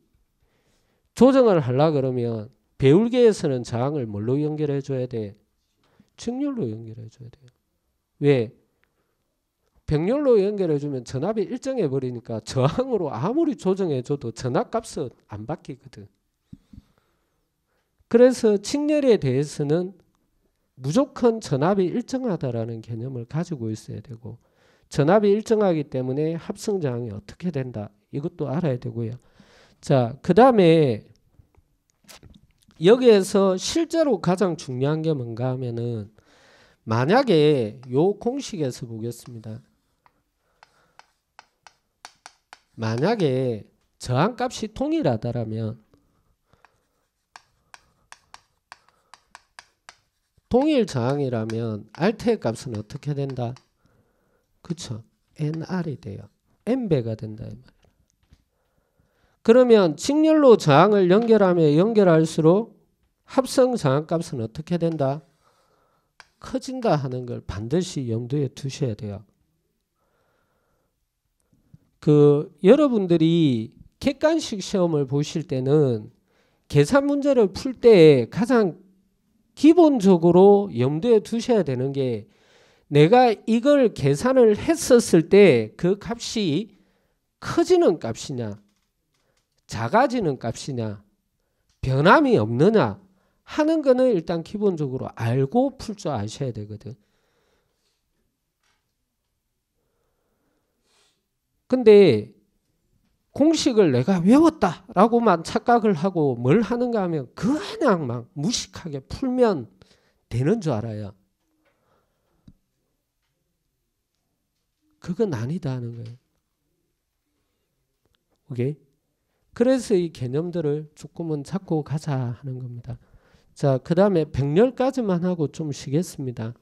조정을 하려 그러면 배울기에서는 저항을 뭘로 연결해 줘야 돼? 증률로 연결해 줘야 돼요. 왜? 병렬로 연결해 주면 전압이 일정해 버리니까 저항으로 아무리 조정해 줘도 전압값은 안 바뀌거든. 그래서 칡렬에 대해서는 무조건 전압이 일정하다라는 개념을 가지고 있어야 되고 전압이 일정하기 때문에 합성 저항이 어떻게 된다. 이것도 알아야 되고요. 자, 그다음에 여기에서 실제로 가장 중요한 게 뭔가 하면은 만약에 요 공식에서 보겠습니다. 만약에 저항값이 동일하다라면 동일 저항이라면 알테 값은 어떻게 된다? 그쵸? nr이 돼요. n배가 된다 이 말이에요. 그러면 직렬로 저항을 연결하며 연결할수록 합성 저항값은 어떻게 된다? 커진다 하는 걸 반드시 염두에 두셔야 돼요. 그 여러분들이 객관식 시험을 보실 때는 계산 문제를 풀 때 가장 기본적으로 염두에 두셔야 되는 게 내가 이걸 계산을 했었을 때 그 값이 커지는 값이냐, 작아지는 값이냐, 변함이 없느냐 하는 거는 일단 기본적으로 알고 풀 줄 아셔야 되거든. 근데 공식을 내가 외웠다라고만 착각을 하고 뭘 하는가 하면 그냥 막 무식하게 풀면 되는 줄 알아요. 그건 아니다 하는 거예요. 오케이? 그래서 이 개념들을 조금은 찾고 가자 하는 겁니다. 자, 그 다음에 1열까지만 하고 좀 쉬겠습니다.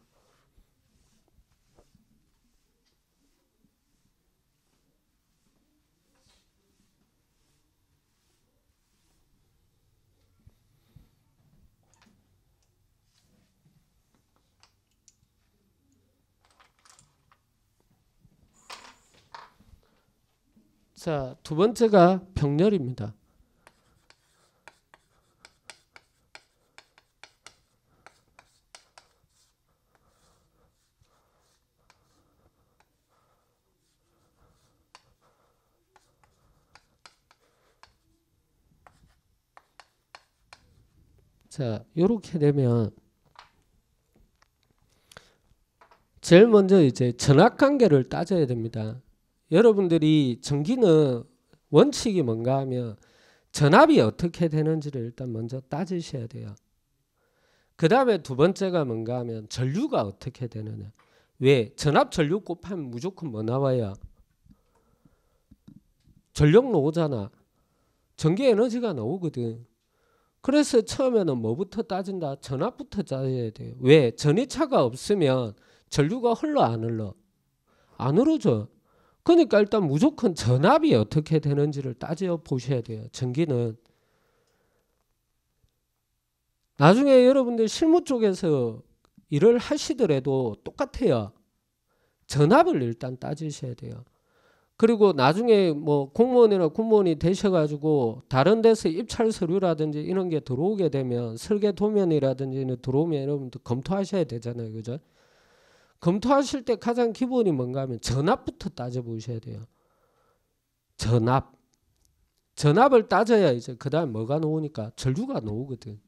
자, 두 번째가 병렬입니다. 자, 요렇게 되면 제일 먼저 이제 전학 관계를 따져야 됩니다. 여러분들이 전기는 원칙이 뭔가 하면 전압이 어떻게 되는지를 일단 먼저 따지셔야 돼요. 그 다음에 두 번째가 뭔가 하면 전류가 어떻게 되느냐. 왜? 전압 전류 곱하면 무조건 뭐 나와요? 전력로 오잖아. 전기 에너지가 나오거든. 그래서 처음에는 뭐부터 따진다? 전압부터 따져야 돼요. 왜? 전이차가 없으면 전류가 흘러 안 흘러? 안 흐르죠. 그러니까 일단 무조건 전압이 어떻게 되는지를 따져 보셔야 돼요. 전기는 나중에 여러분들 실무 쪽에서 일을 하시더라도 똑같아요. 전압을 일단 따지셔야 돼요. 그리고 나중에 뭐 공무원이나 군무원이 되셔가지고 다른 데서 입찰 서류라든지 이런 게 들어오게 되면 설계 도면이라든지 들어오면 여러분들 검토하셔야 되잖아요. 그죠? 검토하실 때 가장 기본이 뭔가 하면 전압부터 따져보셔야 돼요. 전압. 전압을 따져야 이제 그 다음에 뭐가 나오니까 전류가 나오거든.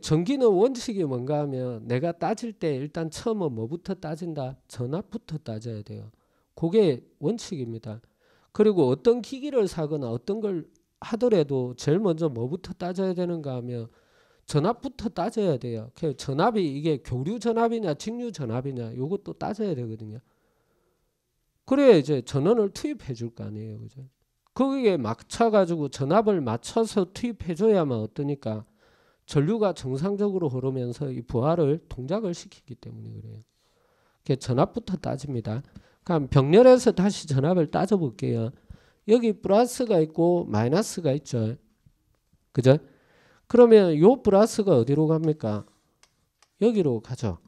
전기는 원칙이 뭔가 하면 내가 따질 때 일단 처음은 뭐부터 따진다? 전압부터 따져야 돼요. 그게 원칙입니다. 그리고 어떤 기기를 사거나 어떤 걸 하더라도 제일 먼저 뭐부터 따져야 되는가 하면 전압부터 따져야 돼요. 그 전압이 이게 교류 전압이냐 직류 전압이냐 요것도 따져야 되거든요. 그래야 이제 전원을 투입해 줄 거 아니에요. 그죠? 거기에 맞춰 가지고 전압을 맞춰서 투입해 줘야만 어떠니까 전류가 정상적으로 흐르면서 이 부하를 동작을 시키기 때문에 그래요. 그 전압부터 따집니다. 그럼 병렬에서 다시 전압을 따져 볼게요. 여기 플러스가 있고 마이너스가 있죠. 그죠? 그러면 요 플러스가 어디로 갑니까? 여기로 가죠.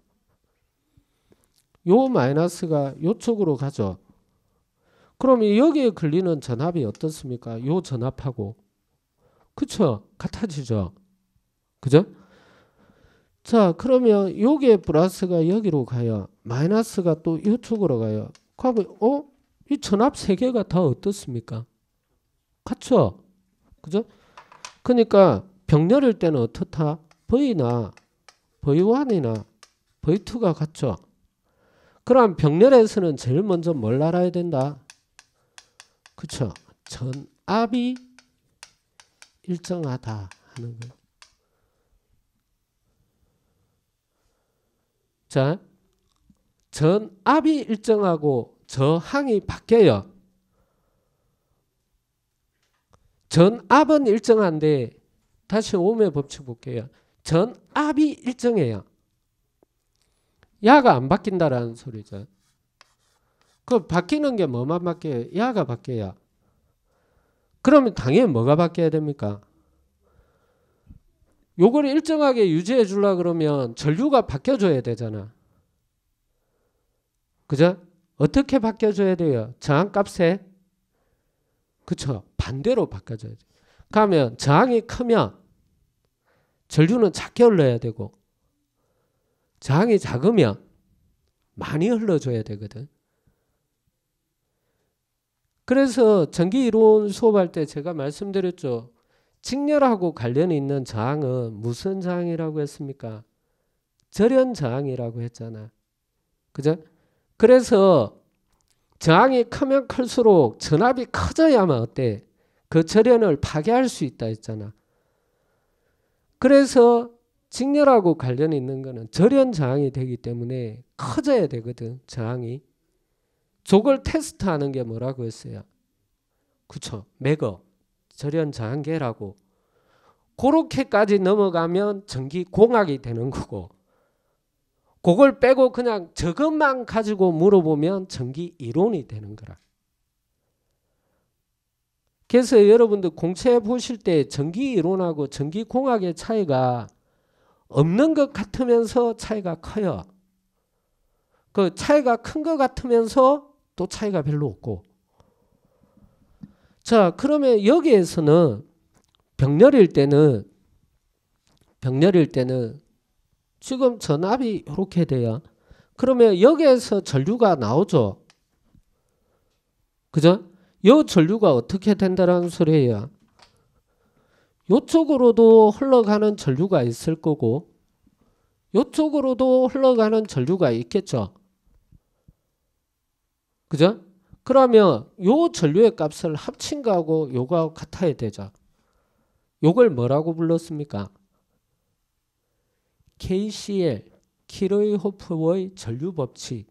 요 마이너스가 요쪽으로 가죠. 그러면 여기에 걸리는 전압이 어떻습니까? 요 전압하고. 그쵸? 같아지죠? 그죠? 자, 그러면 여기 플러스가 여기로 가요. 마이너스가 또 이쪽으로 가요. 그러면, 어? 이 전압 세 개가 다 어떻습니까? 같죠? 그죠? 그러니까 병렬일 때는 어떻다? V나 V1이나 V2가 같죠. 그럼 병렬에서는 제일 먼저 뭘 알아야 된다? 그쵸? 전압이 일정하다 하는 거 자, 전압이 일정하고 저항이 바뀌어요. 전압은 일정한데 다시 오음의 법칙 볼게요. 전압이 일정해요. 야가 안 바뀐다라는 소리죠. 그 바뀌는 게 뭐만 바뀌어요? 야가 바뀌어요. 그러면 당연히 뭐가 바뀌어야 됩니까? 요걸 일정하게 유지해 주려 그러면 전류가 바뀌어줘야 되잖아. 그죠? 어떻게 바뀌어줘야 돼요? 저항값에? 그쵸? 반대로 바뀌줘야 돼. 그러면 저항이 크면 전류는 작게 흘러야 되고 저항이 작으면 많이 흘러줘야 되거든. 그래서 전기 이론 수업할 때 제가 말씀드렸죠. 직렬하고 관련이 있는 저항은 무슨 저항이라고 했습니까? 절연 저항이라고 했잖아. 그죠? 그래서 저항이 크면 클수록 전압이 커져야만 어때? 그 절연을 파괴할 수 있다 했잖아. 그래서 직렬하고 관련이 있는 거는 절연 저항이 되기 때문에 커져야 되거든. 저항이. 저걸 테스트하는 게 뭐라고 했어요? 그쵸. 매거. 절연 저항계라고. 그렇게까지 넘어가면 전기 공학이 되는 거고 그걸 빼고 그냥 저것만 가지고 물어보면 전기 이론이 되는 거라. 그래서 여러분들 공채 보실 때 전기 이론하고 전기 공학의 차이가 없는 것 같으면서 차이가 커요. 그 차이가 큰 것 같으면서 또 차이가 별로 없고. 자, 그러면 여기에서는 병렬일 때는 병렬일 때는 지금 전압이 이렇게 돼요. 그러면 여기에서 전류가 나오죠. 그죠? 요 전류가 어떻게 된다라는 소리예요. 요쪽으로도 흘러가는 전류가 있을 거고 요쪽으로도 흘러가는 전류가 있겠죠. 그죠? 그러면 요 전류의 값을 합친 거하고 요거 같아야 되죠. 요걸 뭐라고 불렀습니까? KCL, 키로이호프의 전류 법칙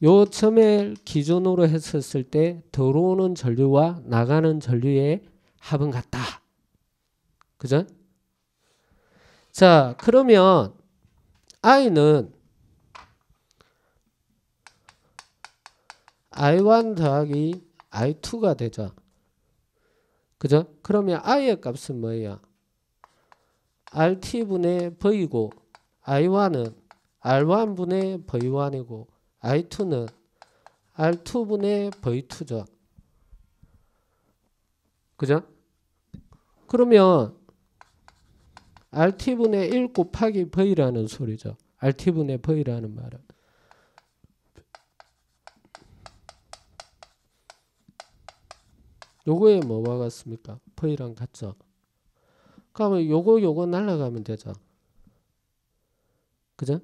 요점에 기준으로 했었을 때 들어오는 전류와 나가는 전류의 합은 같다. 그죠? 자, 그러면 i는 i1 더하기 i2가 되죠. 그죠? 그러면 i의 값은 뭐예요? rt분의 v이고 i1은 r1분의 v1이고 I2는 R2분의 V2죠. 그죠? 그러면 RT분의 1 곱하기 V라는 소리죠. RT분의 V라는 말은. 요거에 뭐와 같습니까? V랑 같죠? 그러면 요거 요거 날라가면 되죠. 그죠?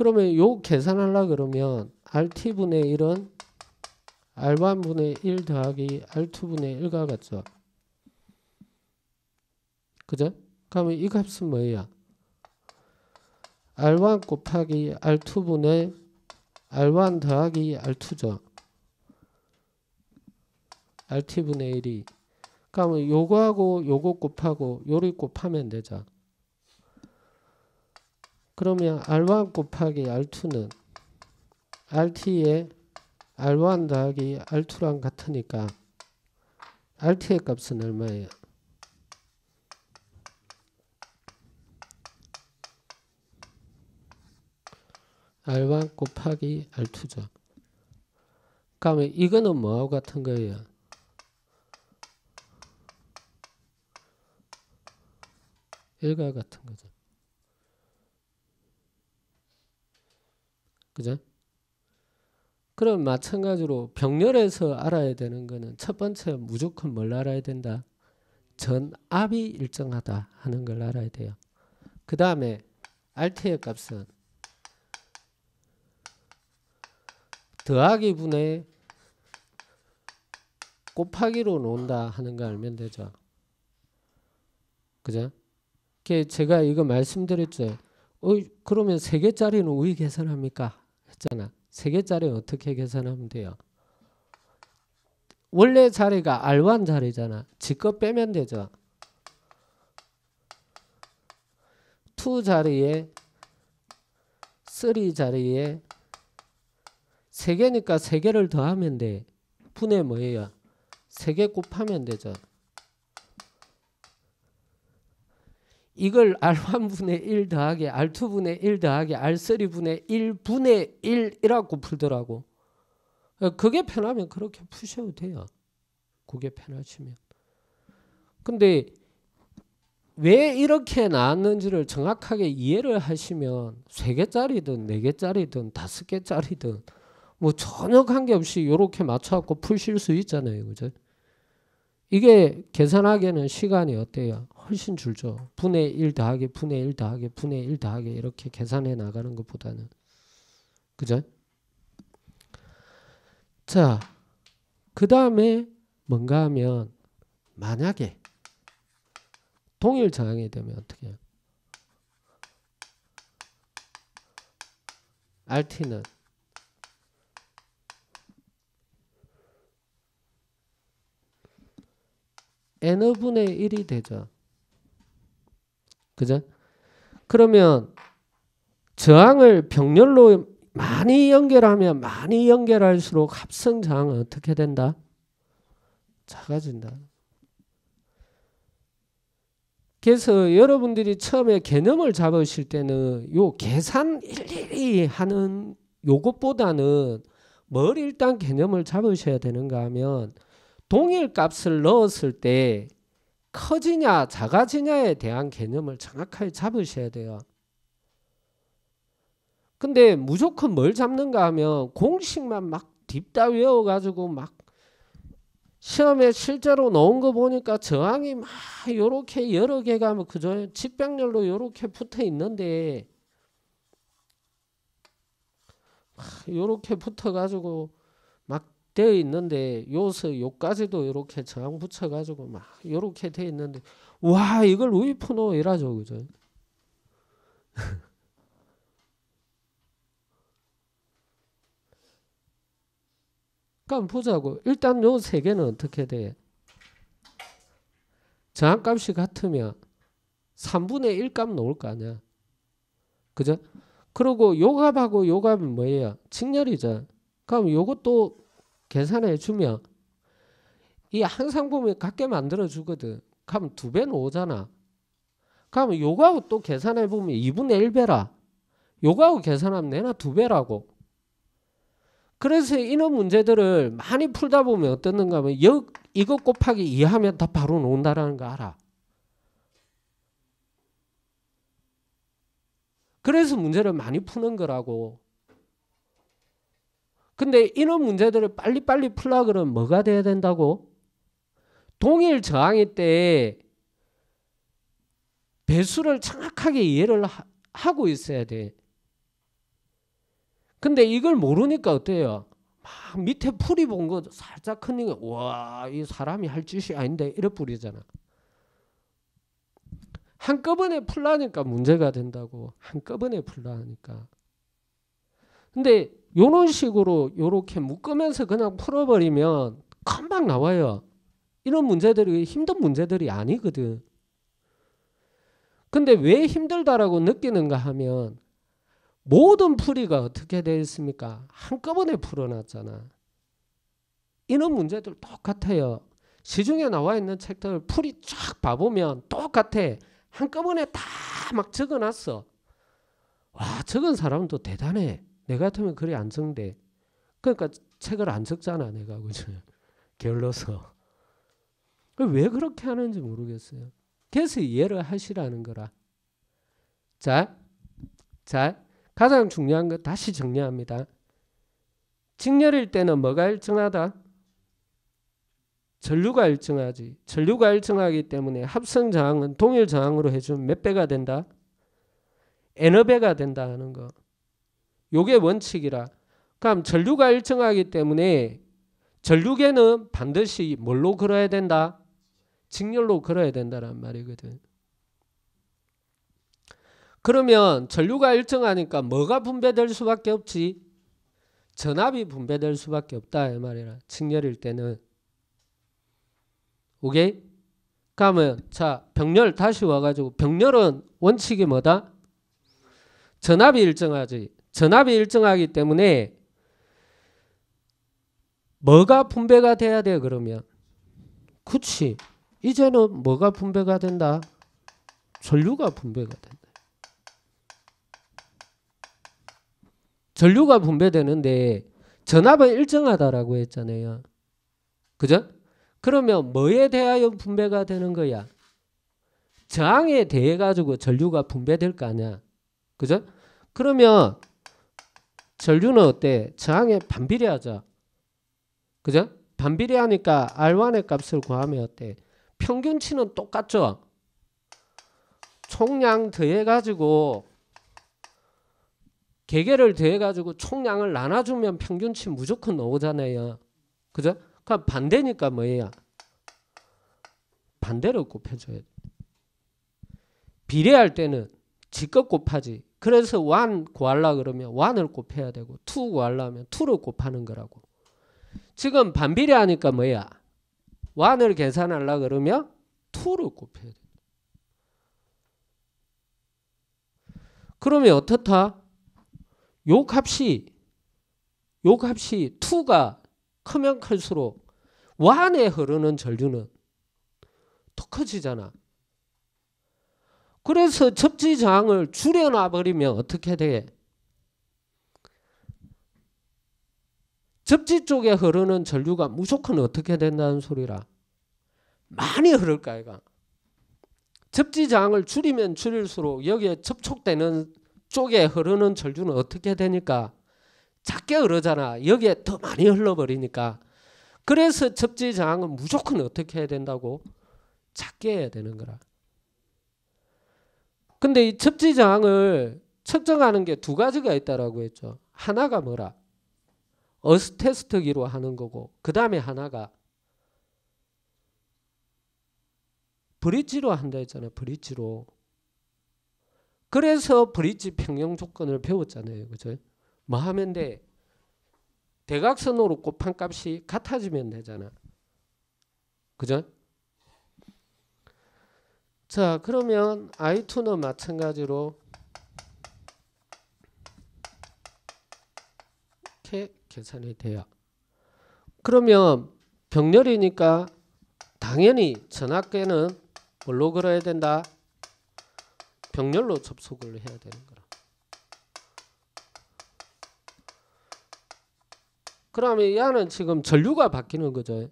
그러면 요 계산하려 그러면 RT분의 1은 R1분의 1 더하기 R2분의 1과 같죠. 그죠? 그러면 이 값은 뭐예요? R1 곱하기 R2분의 R1 더하기 R2죠. RT분의 1이. 그러면 요거하고 요거 곱하고 요리 곱하면 되죠. 그러면 R1 곱하기 R2는 RT에 R1 더하기 R2랑 같으니까 RT의 값은 얼마예요? R1 곱하기 R2죠. 그러면 이거는 뭐하고 같은 거예요? 일과 같은 거죠. 그죠? 그럼 마찬가지로 병렬에서 알아야 되는 거는 첫 번째 무조건 뭘 알아야 된다? 전압이 일정하다 하는 걸 알아야 돼요. 그 다음에 RT의 값은 더하기 분의 곱하기로 논다 하는 걸 알면 되죠. 그죠? 제가 이거 말씀드렸죠. 어, 그러면 3개짜리는 우위 계산합니까? 했잖아. 세개짜리 어떻게 계산하면 돼요? 원래 자리가 R1 자리잖아. 지껏 빼면 되죠. 2 자리에 3 자리에 3개니까 3개를 더하면 돼. 분의 뭐예요? 3개 곱하면 되죠. 이걸 R1분의 1 더하기 R2분의 1 더하기 R3분의 1분의 1이라고 풀더라고. 그게 편하면 그렇게 푸셔도 돼요. 그게 편하시면. 근데 왜 이렇게 나왔는지를 정확하게 이해를 하시면 3 개짜리든 4 개짜리든 5 개짜리든 뭐 전혀 관계없이 이렇게 맞춰갖고 푸실 수 있잖아요. 그죠? 이게 계산하기에는 시간이 어때요? 훨씬 줄죠. 분의 1 더하기 분의 1 더하기 분의 1 더하기 이렇게 계산해 나가는 것보다는 그죠? 자, 그 다음에 뭔가 하면 만약에 동일 저항이 되면 어떻게 해요? RT는 n분의 1이 되죠. 그죠? 그러면 저항을 병렬로 많이 연결하면 많이 연결할수록 합성 저항은 어떻게 된다? 작아진다. 그래서 여러분들이 처음에 개념을 잡으실 때는 요 계산 일일이 하는 요것보다는 뭘 일단 개념을 잡으셔야 되는가 하면 동일 값을 넣었을 때 커지냐 작아지냐에 대한 개념을 정확하게 잡으셔야 돼요. 근데 무조건 뭘 잡는가 하면 공식만 막 딥다 외워가지고 막 시험에 실제로 넣은 거 보니까 저항이 막 요렇게 여러 개가 뭐 그저 직병렬로 요렇게 붙어 있는데 요렇게 붙어가지고 되어 있는데 요새 요까지도 이렇게 저항 붙여가지고 막 이렇게 되어 있는데 와 이걸 이프노 이라죠 그죠? 그럼 보자고 일단 요세 개는 어떻게 돼? 저항값이 같으면 3분의 1값 나올 거 아니야. 그죠? 그리고 요값하고 요값은 뭐예요? 직렬이죠. 그럼 요것도 계산해 주면 이 항상 보면 같게 만들어 주거든. 그러면 두 배는 오잖아. 그러면 요거하고 또 계산해 보면 2분의 1배라. 요거하고 계산하면 내나 두 배라고. 그래서 이런 문제들을 많이 풀다 보면 어떻는가 하면 여, 이거 곱하기 2 하면 다 바로 나온다라는 거 알아. 그래서 문제를 많이 푸는 거라고. 근데 이런 문제들을 빨리빨리 풀라 그러면 뭐가 돼야 된다고? 동일 저항의 때 배수를 정확하게 이해를 하, 고 있어야 돼. 근데 이걸 모르니까 어때요? 막 밑에 풀이 본 거 살짝 큰닝 와, 이 사람이 할 짓이 아닌데 이래 뿌리잖아. 한꺼번에 풀라니까 문제가 된다고. 한꺼번에 풀라니까. 근데 요런 식으로 요렇게 묶으면서 그냥 풀어버리면 금방 나와요. 이런 문제들이 힘든 문제들이 아니거든. 근데 왜 힘들다라고 느끼는가 하면 모든 풀이가 어떻게 되어 있습니까? 한꺼번에 풀어놨잖아. 이런 문제들 똑같아요. 시중에 나와 있는 책들 풀이 쫙 봐보면 똑같아. 한꺼번에 다 막 적어놨어. 와 적은 사람도 대단해. 내가 같으면 글이 안 쓴대. 그러니까 책을 안 썼잖아, 내가. 그죠? 게을러서. 왜 그렇게 하는지 모르겠어요. 그래서 이해를 하시라는 거라. 자, 자, 가장 중요한 거 다시 정리합니다. 직렬일 때는 뭐가 일정하다? 전류가 일정하지. 전류가 일정하기 때문에 합성 저항은 동일 저항으로 해주면 몇 배가 된다? 에너 배가 된다 하는 거. 요게 원칙이라. 그럼 전류가 일정하기 때문에 전류계는 반드시 뭘로 걸어야 된다? 직렬로 걸어야 된다는 말이거든. 그러면 전류가 일정하니까 뭐가 분배될 수밖에 없지? 전압이 분배될 수밖에 없다 이 말이라. 직렬일 때는. 오케이? 그러면 자 병렬 다시 와가지고 병렬은 원칙이 뭐다? 전압이 일정하지. 전압이 일정하기 때문에 뭐가 분배가 돼야 돼 그러면 그치 이제는 뭐가 분배가 된다 전류가 분배가 된다 전류가 분배되는데 전압은 일정하다라고 했잖아요 그죠? 그러면 뭐에 대하여 분배가 되는 거야 저항에 대해 가지고 전류가 분배될 거 아니야 그죠? 그러면 전류는 어때? 저항에 반비례하자 그죠? 반비례하니까 R1의 값을 구하면 어때? 평균치는 똑같죠. 총량 더해가지고 개개를 더해가지고 총량을 나눠주면 평균치 무조건 나오잖아요. 그죠? 그럼 반대니까 뭐예요? 반대로 곱해줘야 돼. 비례할 때는 직급 곱하지 그래서 완 구하려 그러면 완을 곱해야 되고 투 구하려면 투를 곱하는 거라고. 지금 반비례 하니까 뭐야? 완을 계산하려 그러면 투를 곱해야 돼. 그러면 어떻다? 요 값이 요 값이 2가 크면 클수록 완에 흐르는 전류는 더 커지잖아. 그래서 접지 저항을 줄여놔 버리면 어떻게 돼? 접지 쪽에 흐르는 전류가 무조건 어떻게 된다는 소리라. 많이 흐를 까이가 접지 저을 줄이면 줄일수록 여기에 접촉되는 쪽에 흐르는 전류는 어떻게 되니까 작게 흐르잖아. 여기에 더 많이 흘러버리니까. 그래서 접지 저은 무조건 어떻게 해야 된다고? 작게 해야 되는 거라. 근데 이 첩지 저항을 측정하는 게 두 가지가 있다라고 했죠. 하나가 뭐라? 어스테스트기로 하는 거고 그 다음에 하나가 브릿지로 한다 했잖아요. 브릿지로. 그래서 브릿지 평형 조건을 배웠잖아요. 그죠? 뭐 하면 돼? 대각선으로 곱한값이 같아지면 되잖아. 그죠? 자 그러면 I2는 마찬가지로 이렇게 계산이 돼요. 그러면 병렬이니까 당연히 전학계는 뭘로 걸어야 된다? 병렬로 접속을 해야 되는 거라. 그러면 이안 지금 전류가 바뀌는 거죠.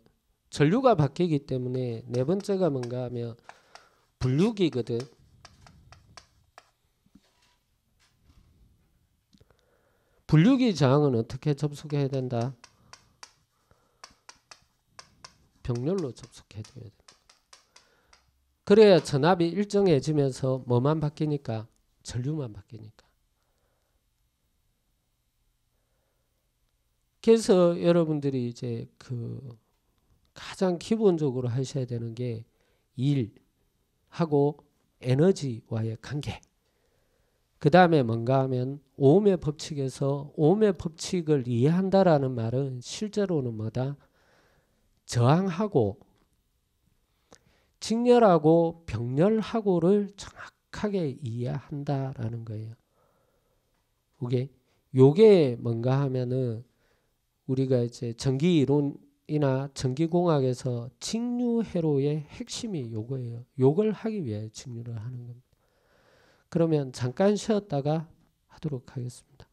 전류가 바뀌기 때문에 네 번째가 뭔가 하면 분류기거든. 분류기 저항은 어떻게 접속해야 된다? 병렬로 접속해줘야 된다. 그래야 전압이 일정해지면서 뭐만 바뀌니까? 전류만 바뀌니까. 그래서 여러분들이 이제 그 가장 기본적으로 하셔야 되는 게 일, 하고 에너지와의 관계. 그 다음에 뭔가 하면 오음의 법칙에서 오음의 법칙을 이해한다라는 말은 실제로는 뭐다? 저항하고 직렬하고 병렬하고를 정확하게 이해한다라는 거예요. 이게 요게 뭔가 하면은 우리가 이제 전기 이론 이나 전기공학에서 직류회로의 핵심이 요거예요. 요걸 하기 위해 직류를 하는 겁니다. 그러면 잠깐 쉬었다가 하도록 하겠습니다.